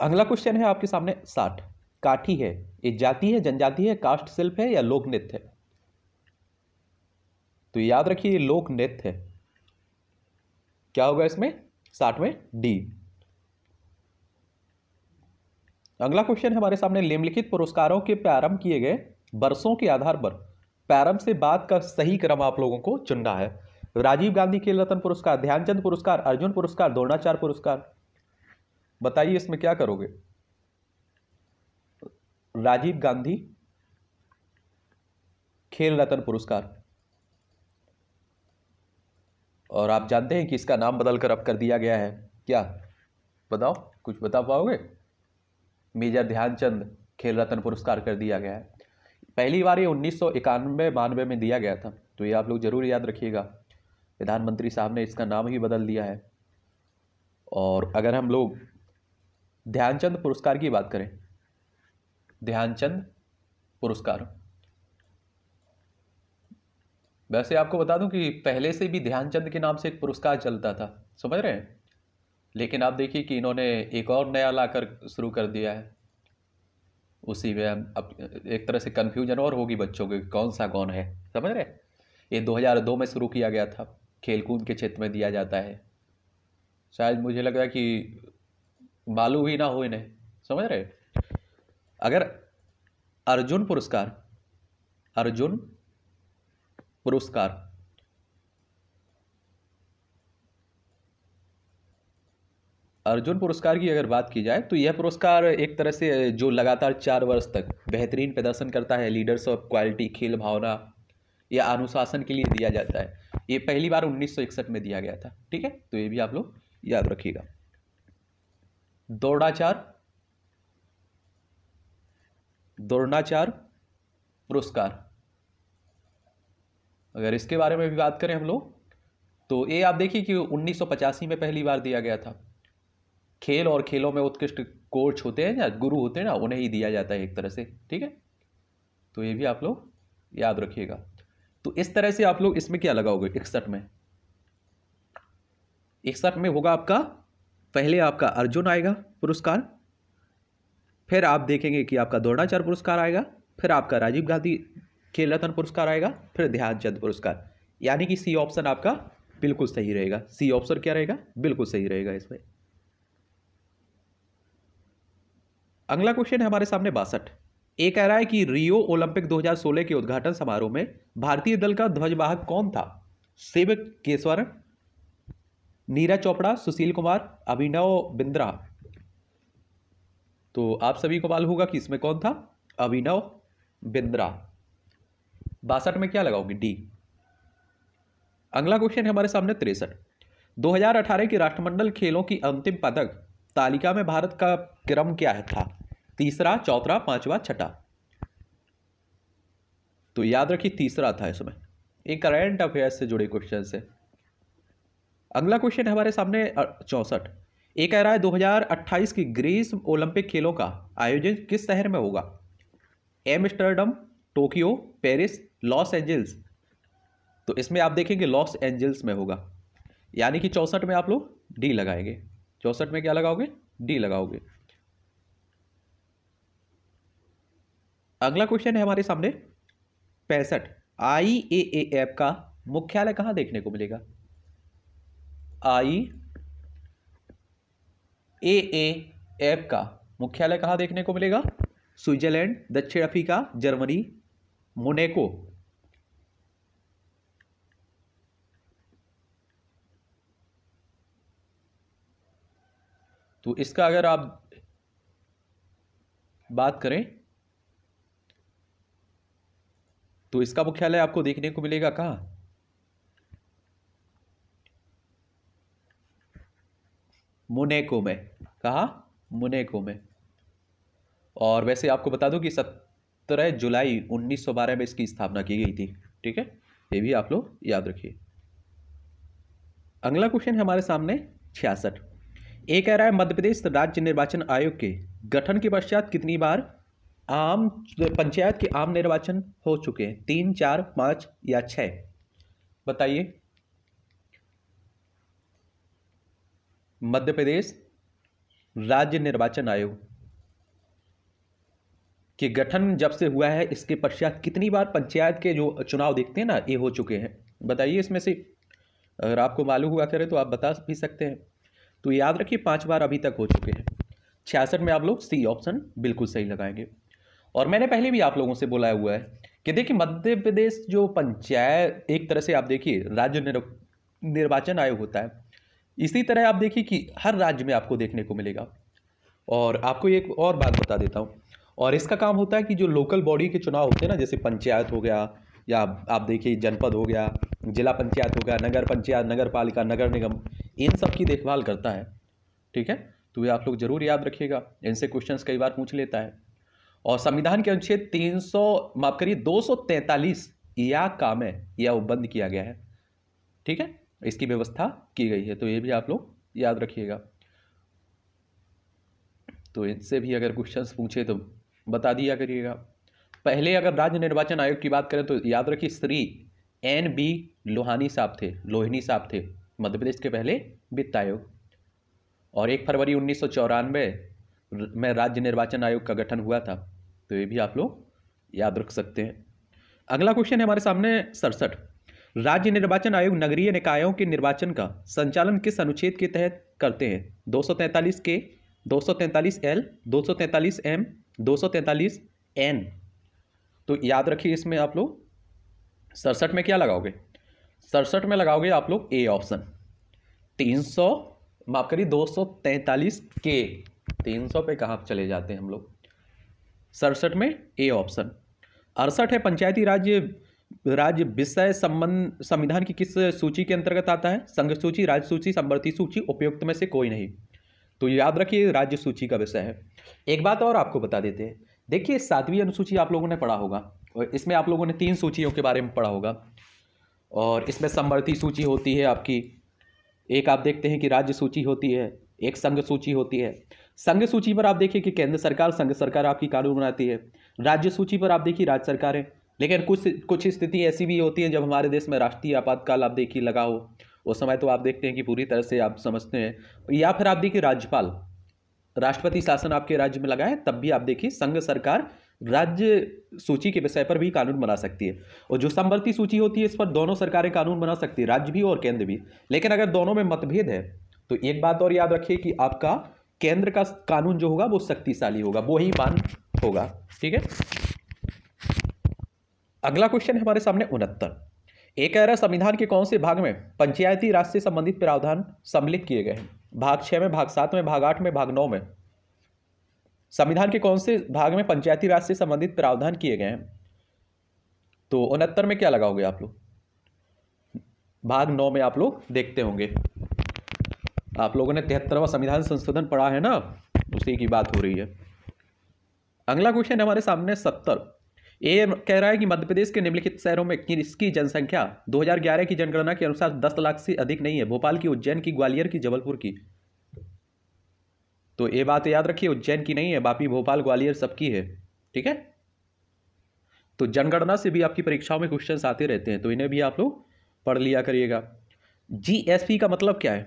अगला क्वेश्चन है आपके सामने साठ काठी है ये जाति है जनजाति है कास्ट शिल्प है या लोक नृत्य है तो याद रखिए ये लोक नृत्य है क्या होगा इसमें साठ में डी अगला क्वेश्चन हमारे सामने निम्नलिखित पुरस्कारों के प्रारंभ किए गए वर्षों के आधार पर प्रारंभ से बाद का सही क्रम आप लोगों को चुनना है राजीव गांधी खेल रत्न पुरस्कार ध्यानचंद पुरस्कार अर्जुन पुरस्कार द्रोणाचार्य पुरस्कार बताइए इसमें क्या करोगे राजीव गांधी खेल रत्न पुरस्कार और आप जानते हैं कि इसका नाम बदलकर अब कर दिया गया है क्या बताओ कुछ बता पाओगे मेजर ध्यानचंद खेल रत्न पुरस्कार कर दिया गया है पहली बार ये उन्नीस सौ इक्यानवे बानवे में दिया गया था तो ये आप लोग ज़रूर याद रखिएगा प्रधानमंत्री साहब ने इसका नाम ही बदल दिया है और अगर हम लोग ध्यानचंद पुरस्कार की बात करें ध्यानचंद पुरस्कार वैसे आपको बता दूं कि पहले से भी ध्यानचंद के नाम से एक पुरस्कार चलता था समझ रहे हैं लेकिन आप देखिए कि इन्होंने एक और नया लाकर शुरू कर दिया है उसी में अब एक तरह से कन्फ्यूजन और होगी बच्चों के कौन सा कौन है समझ रहे ये 2002 में शुरू किया गया था खेलकूद के क्षेत्र में दिया जाता है शायद मुझे लग रहा है कि बालू ही ना हो इन्हें समझ रहे अगर अर्जुन पुरस्कार अर्जुन पुरस्कार अर्जुन पुरस्कार की अगर बात की जाए तो यह पुरस्कार एक तरह से जो लगातार चार वर्ष तक बेहतरीन प्रदर्शन करता है लीडर्स ऑफ क्वालिटी खेल भावना या अनुशासन के लिए दिया जाता है ये पहली बार 1961 में दिया गया था ठीक है तो ये भी आप लोग याद रखिएगा दौड़ाचार दौड़नाचार पुरस्कार अगर इसके बारे में भी बात करें हम लोग तो ये आप देखिए कि उन्नीस में पहली बार दिया गया था खेल और खेलों में उत्कृष्ट कोच होते हैं या गुरु होते हैं ना उन्हें ही दिया जाता है एक तरह से ठीक है तो ये भी आप लोग याद रखिएगा तो इस तरह से आप लोग इसमें क्या लगाओगे इकसठ में इकसठ में होगा आपका पहले आपका अर्जुन आएगा पुरस्कार फिर आप देखेंगे कि आपका द्रोणाचार्य पुरस्कार आएगा फिर आपका राजीव गांधी खेल रत्न पुरस्कार आएगा फिर ध्यानचंद पुरस्कार यानी कि सी ऑप्शन आपका बिल्कुल सही रहेगा सी ऑप्शन क्या रहेगा बिल्कुल सही रहेगा इसमें अगला क्वेश्चन है हमारे सामने बासठ ये कह रहा है कि रियो ओलंपिक 2016 के उद्घाटन समारोह में भारतीय दल का ध्वजवाहक कौन था शिव केसवरण नीरज चोपड़ा सुशील कुमार अभिनव बिंद्रा तो आप सभी को मालूम होगा कि इसमें कौन था अभिनव बिंद्रा बासठ में क्या लगाओगे डी अगला क्वेश्चन है हमारे सामने तिरसठ 2018 के राष्ट्रमंडल खेलों की अंतिम पदक तालिका में भारत का क्रम क्या है था तीसरा चौथा पांचवा छठा तो याद रखिए तीसरा था इसमें एक करेंट अफेयर्स से जुड़े क्वेश्चन है अगला क्वेश्चन है हमारे सामने चौंसठ ये कह रहा है 2028 की ग्रीस ओलंपिक खेलों का आयोजन किस शहर में होगा Amsterdam Tokyo Paris Los Angeles तो इसमें आप देखेंगे लॉस एंजल्स में होगा यानी कि चौंसठ में आप लोग डी लगाएंगे चौंसठ में क्या लगाओगे डी लगाओगे अगला क्वेश्चन है हमारे सामने पैंसठ आई ए एप का मुख्यालय कहाँ देखने को मिलेगा आई ए ए का मुख्यालय कहाँ देखने को मिलेगा स्विट्जरलैंड दक्षिण अफ्रीका जर्मनी मोनेको तो इसका अगर आप बात करें तो इसका मुख्यालय आपको देखने को मिलेगा कहाँ मुनेको में कहा मुनेको में और वैसे आपको बता दूं कि सत्रह जुलाई 1912 में इसकी स्थापना की गई थी ठीक है ये भी आप लोग याद रखिए अगला क्वेश्चन है हमारे सामने छियासठ एक कह रहा है मध्य प्रदेश राज्य निर्वाचन आयोग के गठन के पश्चात कितनी बार आम पंचायत के आम निर्वाचन हो चुके हैं तीन चार पाँच या छः बताइए मध्य प्रदेश राज्य निर्वाचन आयोग के गठन जब से हुआ है इसके पश्चात कितनी बार पंचायत के जो चुनाव देखते हैं ना ये हो चुके हैं बताइए इसमें से अगर आपको मालूम हुआ करे तो आप बता भी सकते हैं तो याद रखिए पांच बार अभी तक हो चुके हैं छियासठ में आप लोग सी ऑप्शन बिल्कुल सही लगाएंगे और मैंने पहले भी आप लोगों से बोला हुआ है कि देखिए मध्य प्रदेश जो पंचायत एक तरह से आप देखिए राज्य निर्वाचन आयोग होता है इसी तरह आप देखिए कि हर राज्य में आपको देखने को मिलेगा और आपको एक और बात बता देता हूँ और इसका काम होता है कि जो लोकल बॉडी के चुनाव होते हैं ना जैसे पंचायत हो गया या आप देखिए जनपद हो गया जिला पंचायत हो गया नगर पंचायत नगर पालिका नगर निगम इन सब की देखभाल करता है ठीक है तो ये आप लोग जरूर याद रखिएगा इनसे क्वेश्चंस कई बार पूछ लेता है और संविधान के अनुच्छेद 300 माफ करिए 243 या काम है या उपबंध किया गया है ठीक है इसकी व्यवस्था की गई है तो ये भी आप लोग याद रखिएगा तो इनसे भी अगर क्वेश्चन पूछे तो बता दिया करिएगा पहले अगर राज्य निर्वाचन आयोग की बात करें तो याद रखिए श्री एन बी लोहानी साहब थे लोहिनी साहब थे मध्य प्रदेश के पहले वित्त आयोग और एक फरवरी उन्नीस में राज्य निर्वाचन आयोग का गठन हुआ था तो ये भी आप लोग याद रख सकते हैं अगला क्वेश्चन है हमारे सामने सड़सठ राज्य निर्वाचन आयोग नगरीय निकायों के निर्वाचन का संचालन किस अनुच्छेद के तहत करते हैं दो के दो एल दो एम दो एन तो याद रखिए इसमें आप लोग सड़सठ में क्या लगाओगे सड़सठ में लगाओगे आप लोग ए ऑप्शन तीन सौ माफ करिए दो सौ तैंतालीस के तीन सौ पे कहाँ चले जाते हैं हम लोग सड़सठ में ए ऑप्शन अड़सठ है पंचायती राज्य राज्य विषय संबंध संविधान की किस सूची के अंतर्गत आता है संघ सूची राज्य सूची समवर्ती सूची उपयुक्त में से कोई नहीं तो याद रखिए राज्य सूची का विषय है एक बात और आपको बता देते हैं देखिए सातवीं अनुसूची आप लोगों ने पढ़ा होगा और इसमें आप लोगों ने तीन सूचियों के बारे में पढ़ा होगा और इसमें संवर्ती सूची होती है आपकी एक आप देखते हैं कि राज्य सूची होती है एक संघ सूची होती है संघ सूची पर आप देखिए कि केंद्र सरकार संघ सरकार आपकी कानून बनाती है राज्य सूची पर आप देखिए राज्य सरकारें लेकिन कुछ कुछ स्थिति ऐसी भी होती है जब हमारे देश में राष्ट्रीय आपातकाल आप देखिए लगा हो उस समय तो आप देखते हैं कि पूरी तरह से आप समझते हैं या फिर आप देखिए राज्यपाल राष्ट्रपति शासन आपके राज्य में लगाए तब भी आप देखिए संघ सरकार राज्य सूची के विषय पर भी कानून बना सकती है और जो संवर्ती सूची होती है इस पर दोनों सरकारें कानून बना सकती है राज्य भी और केंद्र भी लेकिन अगर दोनों में मतभेद है तो एक बात और याद रखिए कि आपका केंद्र का कानून जो होगा वो शक्तिशाली होगा वो ही मान होगा ठीक है अगला क्वेश्चन है हमारे सामने उनहत्तर एक कह रहा संविधान के कौन से भाग में पंचायती राज से संबंधित प्रावधान सम्मिलित किए गए हैं भाग छः में भाग सात में भाग आठ में भाग नौ में संविधान के कौन से भाग में पंचायती राज से संबंधित प्रावधान किए गए हैं तो उनहत्तर में क्या लगाओगे आप लोग भाग नौ में आप लोग देखते होंगे आप लोगों ने तिहत्तरवा संविधान संशोधन पढ़ा है ना उसी की बात हो रही है अगला क्वेश्चन हमारे सामने सत्तर ए कह रहा है कि मध्य प्रदेश के निम्नलिखित शहरों में किसकी जनसंख्या 2011 की जनगणना के अनुसार 10 लाख से अधिक नहीं है भोपाल की उज्जैन की ग्वालियर की जबलपुर की तो ये बात याद रखिए उज्जैन की नहीं है बाकी भोपाल ग्वालियर सबकी है ठीक है तो जनगणना से भी आपकी परीक्षाओं में क्वेश्चन आते रहते हैं तो इन्हें भी आप लोग पढ़ लिया करिएगा जी का मतलब क्या है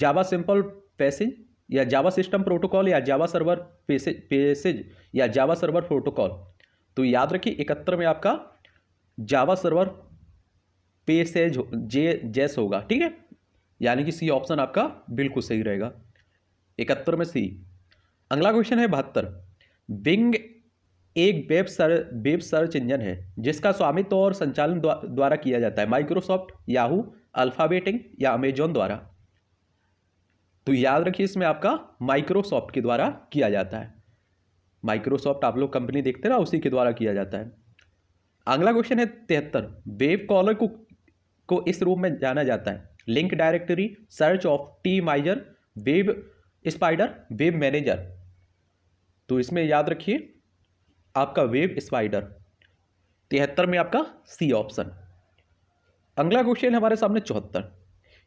जावा सिंपल पैसेज या जावा सिस्टम प्रोटोकॉल या जावा सर्वर पेसेज या जावा सर्वर प्रोटोकॉल तो याद रखिए इकहत्तर में आपका जावा सर्वर पे से जे जैस होगा ठीक है यानी कि सी ऑप्शन आपका बिल्कुल सही रहेगा इकहत्तर में सी अगला क्वेश्चन है बहत्तर बिंग एक वेब सर वेब सर्च इंजन है जिसका स्वामित्व और संचालन द्वारा किया जाता है माइक्रोसॉफ्ट याहू अल्फ़ाबेटिंग या अमेजोन द्वारा तो याद रखिए इसमें आपका माइक्रोसॉफ्ट के द्वारा किया जाता है माइक्रोसॉफ्ट आप लोग कंपनी देखते ना उसी के द्वारा किया जाता है अगला क्वेश्चन है तिहत्तर वेब कॉलर को को इस रूप में जाना जाता है link directory search optimizer web spider web manager तो इसमें याद रखिए आपका वेब स्पाइडर तिहत्तर में आपका सी ऑप्शन अगला क्वेश्चन हमारे सामने चौहत्तर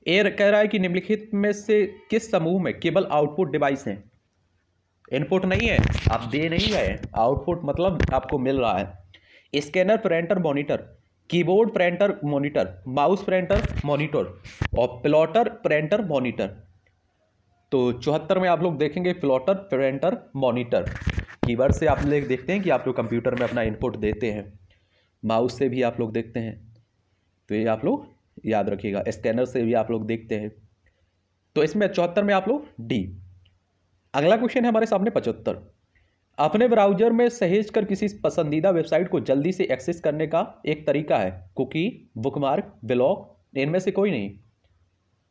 ए कह रहा है कि निम्नलिखित में से किस समूह में केबल आउटपुट डिवाइस हैं इनपुट नहीं है आप दे नहीं गए आउटपुट मतलब आपको मिल रहा है scanner printer monitor keyboard printer monitor mouse printer monitor और प्लॉटर प्रिंटर मॉनिटर तो चौहत्तर में आप लोग देखेंगे प्लॉटर प्रिंटर मॉनिटर कीबोर्ड से आप लोग देखते हैं कि आप लोग कंप्यूटर में अपना इनपुट देते हैं माउस से भी आप लोग देखते हैं तो ये आप लोग याद रखिएगा स्कैनर से भी आप लोग देखते हैं तो इसमें चौहत्तर में आप लोग डी अगला क्वेश्चन है हमारे सामने पचहत्तर अपने ब्राउजर में सहेज कर किसी पसंदीदा वेबसाइट को जल्दी से एक्सेस करने का एक तरीका है कुकी बुकमार्क ब्लॉग इनमें से कोई नहीं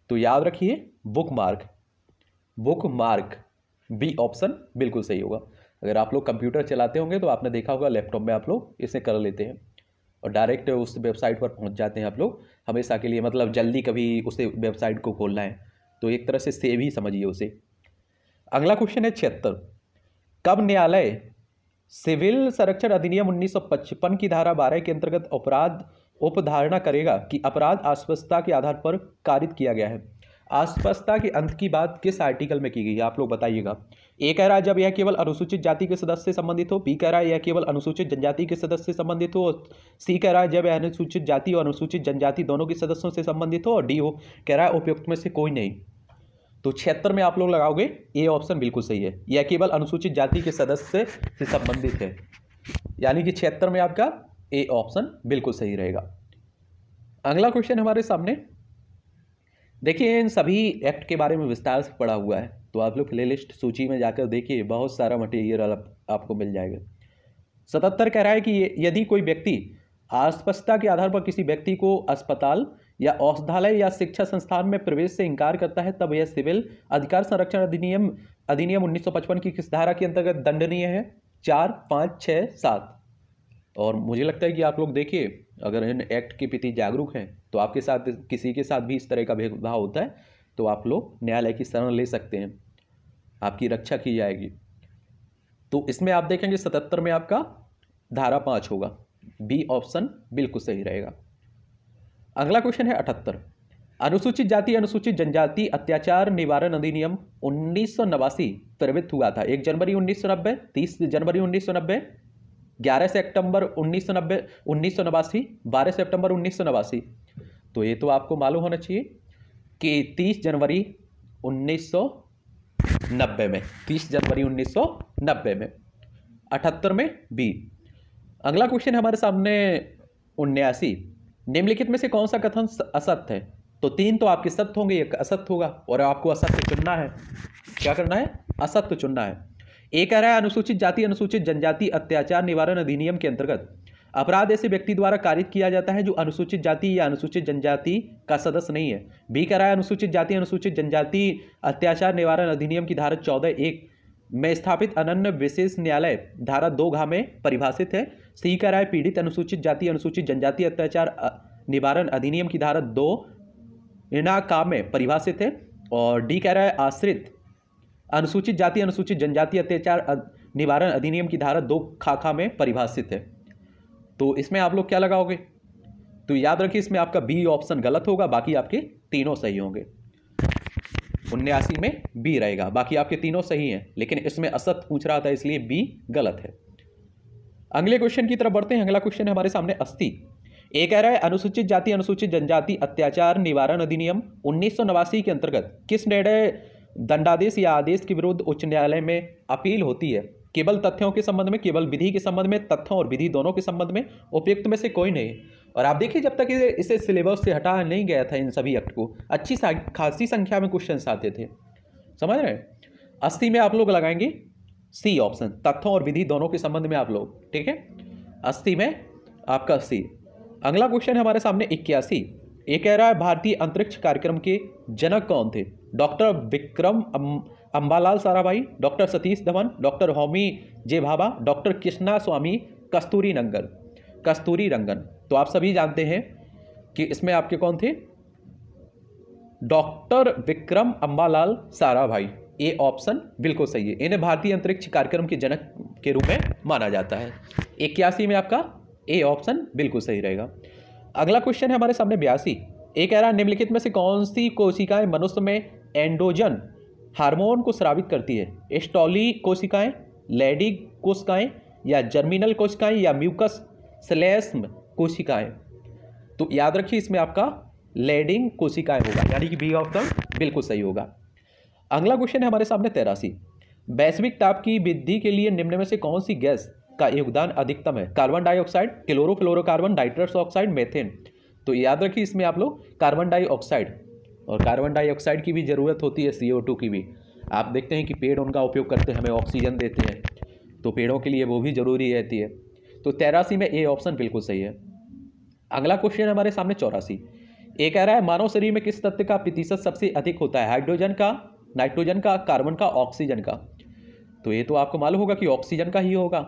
तो याद रखिए बुकमार्क बुकमार्क बी ऑप्शन बिल्कुल सही होगा अगर आप लोग कंप्यूटर चलाते होंगे तो आपने देखा होगा लैपटॉप में आप लोग इसे कर लेते हैं और डायरेक्ट उस वेबसाइट पर पहुंच जाते हैं आप लोग हमेशा के लिए मतलब जल्दी कभी उसे वेबसाइट को खोलना है तो एक तरह से सेव ही समझिए उसे अगला क्वेश्चन है छिहत्तर कब न्यायालय सिविल संरक्षण अधिनियम 1955 की धारा बारह के अंतर्गत अपराध उपधारणा करेगा कि अपराध आस्पस्तता के आधार पर कारित किया गया है आस्पस्तता के अंत की बात किस आर्टिकल में की गई है आप लोग बताइएगा ए कह रहा है जब यह केवल अनुसूचित जाति के सदस्य से संबंधित हो बी कह रहा है यह केवल अनुसूचित जनजाति के सदस्य से संबंधित हो सी कह रहा है जब यह अनुसूचित जाति और अनुसूचित जनजाति दोनों के सदस्यों से संबंधित हो और डी हो कह रहा है उपयुक्त में से कोई नहीं तो छिहत्तर में आप लोग लगाओगे ए ऑप्शन बिल्कुल सही है यह केवल अनुसूचित जाति के सदस्य से संबंधित है यानी कि छिहत्तर में आपका ए ऑप्शन बिल्कुल सही रहेगा अगला क्वेश्चन हमारे सामने देखिए इन सभी एक्ट के बारे में विस्तार से पढ़ा हुआ है तो आप लोग प्ले लिस्ट सूची में जाकर देखिए बहुत सारा मटेरियल आप, आपको मिल जाएगा सतहत्तर कह रहा है कि यदि कोई व्यक्ति अस्पष्टता के आधार पर किसी व्यक्ति को अस्पताल या औषधालय या शिक्षा संस्थान में प्रवेश से इंकार करता है तब यह सिविल अधिकार संरक्षण अधिनियम अधिनियम 1955 की किस धारा के अंतर्गत दंडनीय है चार पाँच छः सात और मुझे लगता है कि आप लोग देखिए अगर इन एक्ट के प्रति जागरूक हैं तो आपके साथ किसी के साथ भी इस तरह का भेदभाव होता है तो आप लोग न्यायालय की शरण ले सकते हैं आपकी रक्षा की जाएगी तो इसमें आप देखेंगे सतहत्तर में आपका धारा पाँच होगा बी ऑप्शन बिल्कुल सही रहेगा अगला क्वेश्चन है अठहत्तर अनुसूचित जाति अनुसूचित जनजाति अत्याचार निवारण अधिनियम उन्नीस सौ नवासी प्रवृत्त हुआ था एक जनवरी उन्नीस सौ नब्बे तीस जनवरी उन्नीस सौ नब्बे ग्यारह सितंबर उन्नीस सौ नब्बे उन्नीस सौ नवासी बारह सितंबर उन्नीस सौ नवासी तो ये तो आपको मालूम होना चाहिए कि तीस जनवरी उन्नीस सौ नब्बे में तीस जनवरी उन्नीस सौ नब्बे में अठहत्तर में बी अगला क्वेश्चन हमारे सामने उन्यासी निम्नलिखित में से कौन सा कथन असत्य है तो तीन तो आपके सत्य होंगे एक असत्य होगा और आपको असत्य चुनना है क्या करना है असत्य चुनना है एक कह रहा है अनुसूचित जाति अनुसूचित जनजाति अत्याचार निवारण अधिनियम के अंतर्गत अपराध ऐसे व्यक्ति द्वारा कारित किया जाता है जो अनुसूचित जाति या अनुसूचित जनजाति का सदस्य नहीं है बी कह रहा है अनुसूचित जाति अनुसूचित जनजाति अत्याचार निवारण अधिनियम की धारा चौदह एक में स्थापित अनन्य विशेष न्यायालय धारा दो घा में परिभाषित है सी कह रहा है पीड़ित अनुसूचित जाति अनुसूचित जनजाति अत्याचार निवारण अधिनियम की धारा दो इना काम में परिभाषित है और डी कह रहा है आश्रित अनुसूचित जाति अनुसूचित जनजाति अत्याचार निवारण अधिनियम की धारा दो खाखा में परिभाषित है तो इसमें आप लोग क्या लगाओगे तो याद रखिए इसमें आपका बी ऑप्शन गलत होगा बाकी आपके तीनों सही होंगे उन्यासी में बी रहेगा बाकी आपके तीनों सही हैं लेकिन इसमें असत पूछ रहा था इसलिए बी गलत है अगले क्वेश्चन की तरफ बढ़ते हैं अगला क्वेश्चन है हमारे सामने अस्थि ए कह रहा है अनुसूचित जाति अनुसूचित जनजाति अत्याचार निवारण अधिनियम उन्नीस के अंतर्गत किस निर्णय दंडादेश या आदेश के विरुद्ध उच्च न्यायालय में अपील होती है केवल तथ्यों के संबंध में केवल विधि के संबंध में तथ्यों और विधि दोनों के संबंध में उपयुक्त में से कोई नहीं और आप देखिए जब तक इसे सिलेबस से हटा नहीं गया था इन सभी एक्ट को अच्छी खासी संख्या में क्वेश्चन आते थे समझ रहे हैं अस्थि में आप लोग लगाएंगे सी ऑप्शन तथ्यों और विधि दोनों के संबंध में आप लोग ठीक है अस्सी में आपका अस्सी अगला क्वेश्चन है हमारे सामने इक्यासी ये कह रहा है भारतीय अंतरिक्ष कार्यक्रम के जनक कौन थे doctor Vikram Ambalal Sarabhai doctor Satish Dhawan doctor Homi J Bhabha doctor Krishnaswamy Kasturirangan Kasturirangan तो आप सभी जानते हैं कि इसमें आपके कौन थे doctor Vikram Ambalal Sarabhai A option बिल्कुल सही है इन्हें भारतीय अंतरिक्ष कार्यक्रम के जनक के रूप में माना जाता है इक्यासी में आपका ए ऑप्शन बिल्कुल सही रहेगा अगला क्वेश्चन है हमारे सामने बयासी ए कह रहा है निम्नलिखित में से कौन सी कोशिकाएं मनुष्य में एंडोजन हार्मोन को स्रावित करती है एस्टोली कोशिकाएं लेडी कोशिकाएं या जर्मिनल कोशिकाएं या म्यूकस स्लेस्म कोशिकाएं तो याद रखिए इसमें आपका लेडिंग कोशिकाएं होगा यानी कि बी ऑप्शन बिल्कुल सही होगा अगला क्वेश्चन है हमारे सामने तेरासी वैश्विक ताप की वृद्धि के लिए निम्न में से कौन सी गैस का योगदान अधिकतम है carbon dioxide chlorofluorocarbon nitrous oxide methane तो याद रखिए इसमें आप लोग कार्बन डाइऑक्साइड और कार्बन डाइऑक्साइड की भी ज़रूरत होती है सी की भी आप देखते हैं कि पेड़ उनका उपयोग करते हमें ऑक्सीजन देते हैं तो पेड़ों के लिए वो भी ज़रूरी रहती है तो तेरासी में ए ऑप्शन बिल्कुल सही है अगला क्वेश्चन है हमारे सामने चौरासी ये कह रहा है मानव शरीर में किस तत्व का प्रतिशत सबसे अधिक होता है हाइड्रोजन का नाइट्रोजन का कार्बन का ऑक्सीजन का तो ये तो आपको मालूम होगा कि ऑक्सीजन का ही होगा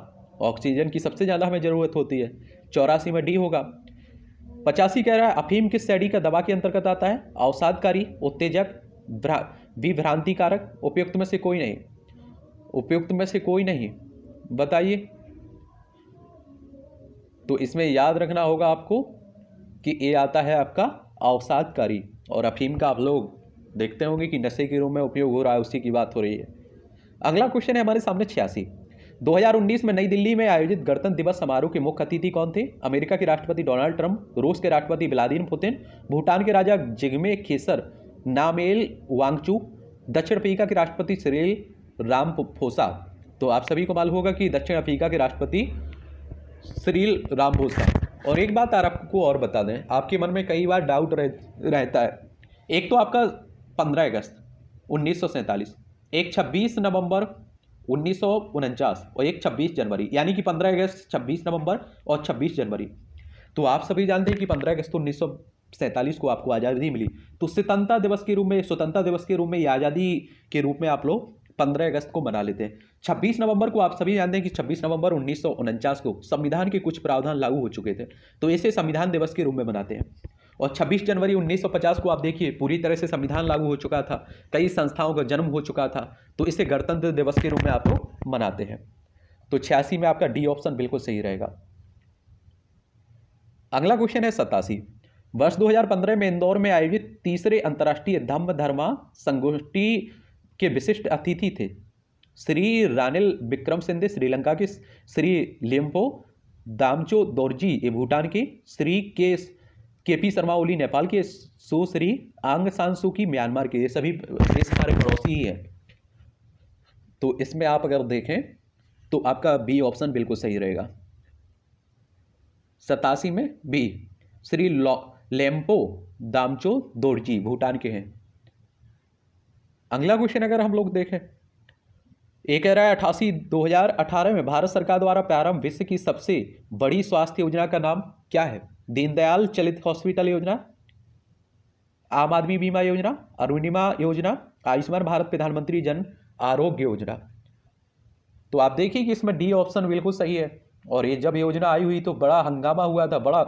ऑक्सीजन की सबसे ज़्यादा हमें ज़रूरत होती है चौरासी में डी होगा पचासी कह रहा है अफीम किस सैडी का दवा के अंतर्गत आता है अवसादकारी उत्तेजक विभ्रांतिकारक उपयुक्त में से कोई नहीं उपयुक्त में से कोई नहीं बताइए तो इसमें याद रखना होगा आपको कि ये आता है आपका अवसादकारी और अफीम का आप लोग देखते होंगे कि नशे के रूप में उपयोग हो रहा है उसी की बात हो रही है अगला क्वेश्चन है हमारे सामने छियासी 2019 में नई दिल्ली में आयोजित गणतंत्र दिवस समारोह के मुख्य अतिथि कौन थे अमेरिका के राष्ट्रपति डोनाल्ड ट्रंप रूस के राष्ट्रपति व्लादिमिर पुतिन भूटान के राजा जिग्मे खेसर नामेल वांगचू दक्षिण अफ्रीका के राष्ट्रपति श्रील राम तो आप सभी को मालूम होगा कि दक्षिण अफ्रीका के राष्ट्रपति श्रील राम और एक बात आपको और बता दें आपके मन में कई बार डाउट रह, रहता है एक तो आपका पंद्रह अगस्त उन्नीस एक छब्बीस नवंबर उन्नीस और एक छब्बीस जनवरी यानी कि पंद्रह अगस्त छब्बीस नवंबर और छब्बीस जनवरी तो आप सभी जानते हैं कि पंद्रह अगस्त उन्नीस सैंतालीस को आपको आज़ादी मिली तो स्वतंत्रता दिवस के रूप में स्वतंत्रता दिवस के रूप में या आज़ादी के रूप में आप लोग पंद्रह अगस्त को मना लेते हैं छब्बीस नवंबर को आप सभी जानते हैं कि छब्बीस नवंबर उन्नीस को संविधान के कुछ प्रावधान लागू हो चुके थे तो इसे संविधान दिवस के रूप में मनाते हैं और 26 जनवरी 1950 को आप देखिए पूरी तरह से संविधान लागू हो चुका था कई संस्थाओं का जन्म हो चुका था तो इसे गणतंत्र दिवस के रूप में आप लोग मनाते हैं तो छियासी में आपका डी ऑप्शन बिल्कुल सही रहेगा अगला क्वेश्चन है सतासी वर्ष 2015 में इंदौर में आयोजित तीसरे अंतर्राष्ट्रीय धम्म धर्मा संगोष्ठी के विशिष्ट अतिथि थे श्री रानिल विक्रम सिंधे श्रीलंका के श्री लिम्पो दामचो दौरजी ये भूटान के श्री के के पी शर्मा ओली नेपाल के सुश्री आंग सान की म्यांमार के ये सभी देश हमारे पड़ोसी ही हैं तो इसमें आप अगर देखें तो आपका बी ऑप्शन बिल्कुल सही रहेगा सतासी में बी श्री लेम्पो दामचो दोर्जी भूटान के हैं अगला क्वेश्चन अगर हम लोग देखें एक कह रहा है अठासी अठारह में भारत सरकार द्वारा प्रारंभ विश्व की सबसे बड़ी स्वास्थ्य योजना का नाम क्या है दीनदयाल चलित हॉस्पिटल योजना आम आदमी बीमा योजना अरुणिमा योजना आयुष्मान भारत प्रधानमंत्री जन आरोग्य योजना तो आप देखिए कि इसमें डी ऑप्शन बिल्कुल सही है और ये जब योजना आई हुई तो बड़ा हंगामा हुआ था बड़ा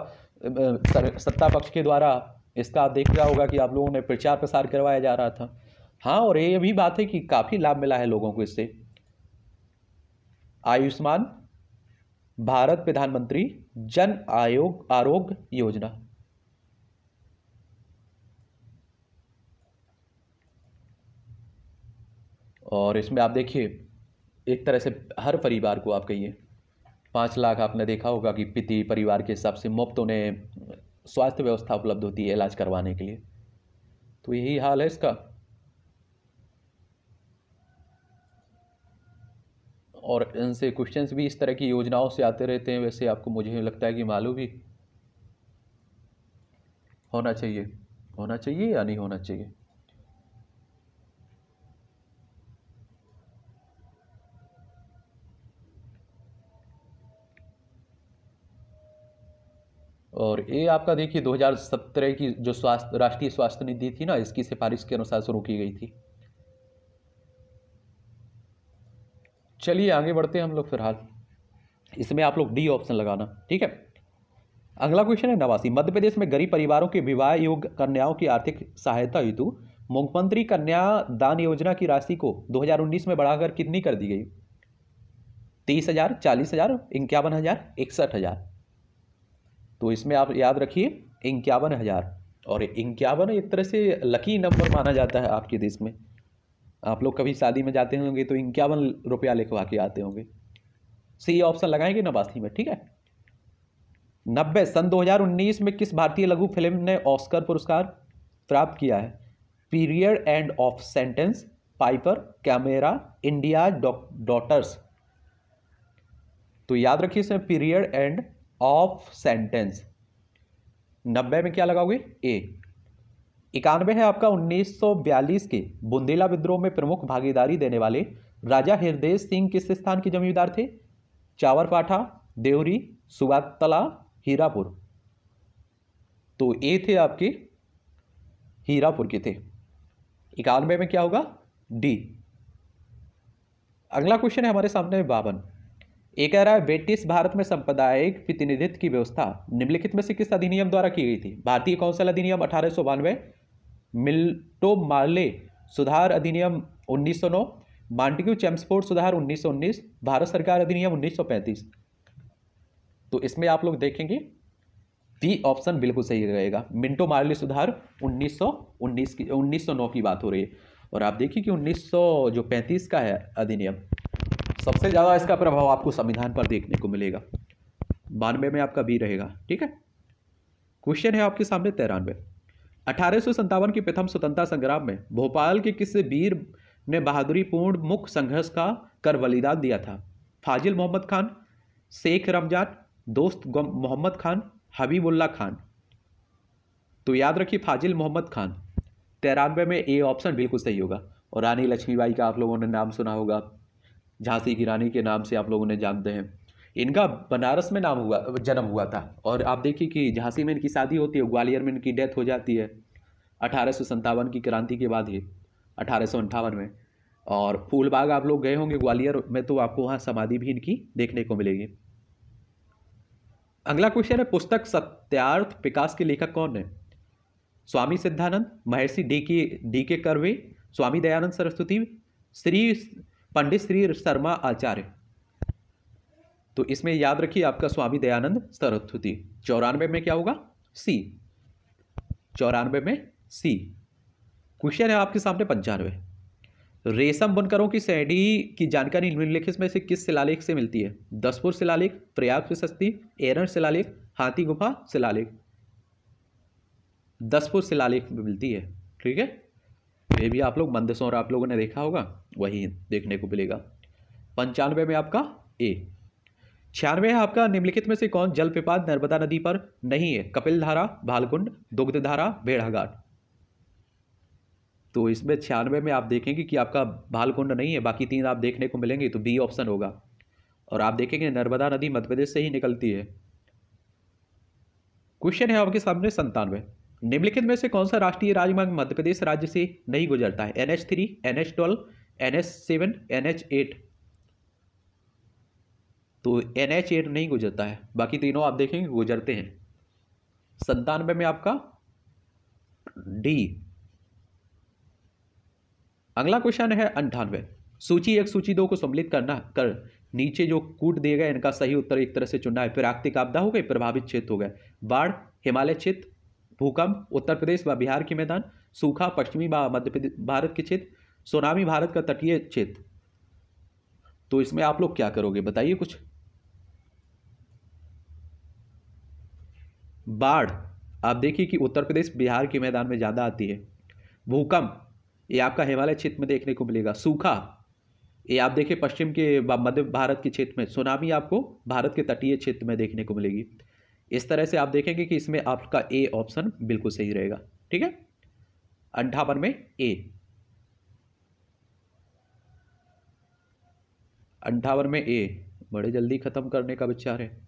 सत्ता पक्ष के द्वारा इसका आप देख रहा होगा कि आप लोगों ने प्रचार प्रसार करवाया जा रहा था हाँ और ये भी बात है कि काफ़ी लाभ मिला है लोगों को इससे आयुष्मान भारत प्रधानमंत्री जन आयोग आरोग्य योजना और इसमें आप देखिए एक तरह से हर परिवार को आप कहिए पाँच लाख आपने देखा होगा कि पिति परिवार के हिसाब से मुफ्त उन्हें स्वास्थ्य व्यवस्था उपलब्ध होती है इलाज करवाने के लिए तो यही हाल है इसका और इनसे क्वेश्चंस भी इस तरह की योजनाओं से आते रहते हैं वैसे आपको मुझे लगता है कि मालूम ही होना चाहिए होना चाहिए या नहीं होना चाहिए और ये आपका देखिए 2017 की जो स्वास्थ्य राष्ट्रीय स्वास्थ्य नीति थी ना इसकी सिफारिश के अनुसार शुरू की गई थी चलिए आगे बढ़ते हैं हम लोग फिलहाल इसमें आप लोग डी ऑप्शन लगाना ठीक है अगला क्वेश्चन है नवासी मध्य प्रदेश में गरीब परिवारों के विवाह योग्य कन्याओं की आर्थिक सहायता हेतु मुख्यमंत्री कन्या दान योजना की राशि को 2019 में बढ़ाकर कितनी कर दी गई तीस हजार चालीस हजार इक्यावन हजार इकसठ हजार तो इसमें आप याद रखिए इक्यावन हजार और इक्यावन एक तरह से लकी नंबर माना जाता है आपके देश में आप लोग कभी शादी में जाते होंगे तो इक्यावन रुपया लिखवा के आते होंगे सी ऑप्शन लगाएंगे नवासी में ठीक है नब्बे सन 2019 में किस भारतीय लघु फिल्म ने ऑस्कर पुरस्कार प्राप्त किया है period end of sentence Piper camera India daughters तो याद रखिए इसमें पीरियड एंड ऑफ सेंटेंस नब्बे में क्या लगाओगे ए इक्यानवे है आपका 1942 के बुंदेला विद्रोह में प्रमुख भागीदारी देने वाले राजा हृदय सिंह किस स्थान के जमींदार थे चावरपाठा देवरी सुबातला हीरापुर तो ये थे आपके हीरापुर के थे इक्यानवे में क्या होगा डी अगला क्वेश्चन है हमारे सामने बावन ये कह रहा है ब्रिटिश भारत में सांप्रदायिक प्रतिनिधित्व की व्यवस्था निम्नलिखित में से किस अधिनियम द्वारा की गई थी भारतीय कौंसिल अधिनियम अठारह सौ बानवे मिल्टो माले सुधार अधिनियम 1909 मांडिक्यू चैम्सफोर्ड सुधार 1919 भारत सरकार अधिनियम 1935 तो इसमें आप लोग देखेंगे डी ऑप्शन बिल्कुल सही रहेगा मिंटो मार्ले सुधार 1919 की 1909 की बात हो रही है और आप देखिए कि 1900 जो 35 का है अधिनियम सबसे ज़्यादा इसका प्रभाव आपको संविधान पर देखने को मिलेगा बानवे में आपका बी रहेगा ठीक है क्वेश्चन है आपके सामने तिरानवे अठारह के प्रथम स्वतंत्रता संग्राम में भोपाल के किस वीर ने बहादुरीपूर्ण मुख्य संघर्ष का कर बलिदान दिया था फाजिल मोहम्मद खान शेख रमजान दोस्त मोहम्मद खान हबीबुल्ला खान तो याद रखिए फाजिल मोहम्मद खान तिरानवे में ए ऑप्शन बिल्कुल सही होगा और रानी लक्ष्मीबाई का आप लोगों ने नाम सुना होगा झांसी की रानी के नाम से आप लोगों ने जानते हैं इनका बनारस में नाम हुआ जन्म हुआ था और आप देखिए कि झांसी में इनकी शादी होती है ग्वालियर में इनकी डेथ हो जाती है अठारह की क्रांति के बाद ही अठारह में और फूलबाग आप लोग गए होंगे ग्वालियर में तो आपको वहाँ समाधि भी इनकी देखने को मिलेगी अगला क्वेश्चन है पुस्तक सत्यार्थ विकास के लेखक कौन है स्वामी सिद्धानंद महर्षि डी के डी के करवे स्वामी दयानंद सरस्वती श्री पंडित श्री शर्मा आचार्य तो इसमें याद रखिए आपका स्वामी दयानंद सरस्वती चौरानवे में क्या होगा सी चौरानवे में सी क्वेश्चन है आपके सामने पंचानवे रेशम बुनकरों की सैडी की जानकारी निम्नलिखित में से किस शिलालेख से मिलती है दसपुर शिलालेख प्रयाग प्रशस्ति एरन शिलालेख हाथी गुफा शिलालेख दसपुर शिलालेख में मिलती है ठीक है ये भी आप लोग मंदसौर आप लोगों ने देखा होगा वही देखने को मिलेगा पंचानवे में आपका ए छियानवे है आपका निम्नलिखित में से कौन जलप्रपात नर्मदा नदी पर नहीं है कपिल धारा भालकुंड दुग्ध धारा भेड़ाघाट तो इसमें छियानवे में आप देखेंगे कि आपका भालकुंड नहीं है बाकी तीन आप देखने को मिलेंगे तो बी ऑप्शन होगा और आप देखेंगे नर्मदा नदी मध्य प्रदेश से ही निकलती है क्वेश्चन है आपके सामने संतानवे निम्नलिखित में से कौन सा राष्ट्रीय राजमार्ग मध्य प्रदेश राज्य से नहीं गुजरता है N H three N H twelve N H seven N H eight तो एन एच एट नहीं गुजरता है बाकी तीनों आप देखेंगे गुजरते हैं संतानवे में आपका डी अगला क्वेश्चन है अंठानवे सूची एक सूची दो को सम्मिलित करना कर नीचे जो कूट दिए गए इनका सही उत्तर एक तरह से चुनना है प्राकृतिक आपदा हो गई प्रभावित क्षेत्र हो गए बाढ़ हिमालय क्षेत्र भूकंप उत्तर प्रदेश व बिहार के मैदान सूखा पश्चिमी मध्य प्रदेश भारत के क्षेत्र सोनामी भारत का तटीय क्षेत्र तो इसमें आप लोग क्या करोगे बताइए कुछ बाढ़ आप देखिए कि उत्तर प्रदेश बिहार के मैदान में ज़्यादा आती है भूकंप ये आपका हिमालय क्षेत्र में देखने को मिलेगा सूखा ये आप देखिए पश्चिम के मध्य भारत के क्षेत्र में सुनामी आपको भारत के तटीय क्षेत्र में देखने को मिलेगी इस तरह से आप देखेंगे कि इसमें आपका ए ऑप्शन बिल्कुल सही रहेगा ठीक है अंठावन में ए अंठावन में ए बड़े जल्दी ख़त्म करने का विचार है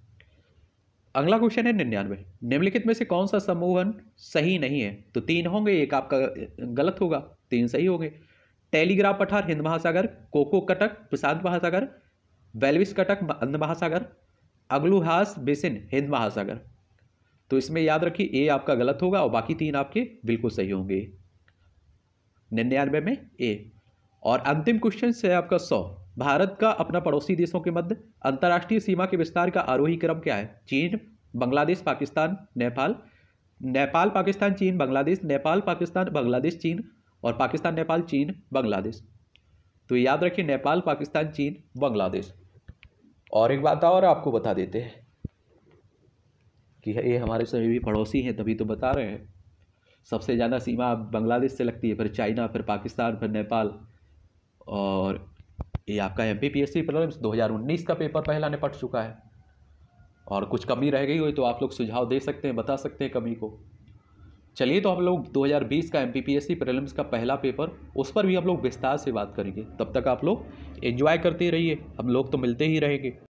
अगला क्वेश्चन है निन्यानवे निम्नलिखित में से कौन सा समूहन सही नहीं है तो तीन होंगे एक आपका गलत होगा तीन सही होंगे टेलीग्राफ पठार हिंद महासागर कोको कटक प्रशांत महासागर वेलविस कटक अंध महासागर अग्लूहास बेसिन हिंद महासागर तो इसमें याद रखिए ए आपका गलत होगा और बाकी तीन आपके बिल्कुल सही होंगे निन्यानवे में ए और अंतिम क्वेश्चन से आपका सौ भारत का अपना पड़ोसी देशों के मध्य अंतर्राष्ट्रीय सीमा के विस्तार का आरोही क्रम क्या है चीन बांग्लादेश पाकिस्तान नेपाल नेपाल पाकिस्तान चीन बांग्लादेश नेपाल पाकिस्तान बांग्लादेश चीन और पाकिस्तान नेपाल चीन बांग्लादेश तो याद रखिए नेपाल पाकिस्तान चीन बांग्लादेश और एक बात और आपको बता देते हैं कि ये हमारे सभी भी पड़ोसी हैं तभी तो बता रहे हैं सबसे ज़्यादा सीमा बांग्लादेश से लगती है फिर चाइना फिर पाकिस्तान फिर नेपाल और ये आपका M P P S C दो हज़ार उन्नीस का पेपर पहला निपट चुका है और कुछ कमी रह गई हुई तो आप लोग सुझाव दे सकते हैं बता सकते हैं कमी को चलिए तो हम लोग 2020 का M P P S C prelims का पहला पेपर उस पर भी हम लोग विस्तार से बात करेंगे तब तक आप लोग एंजॉय करते रहिए हम लोग तो मिलते ही रहेंगे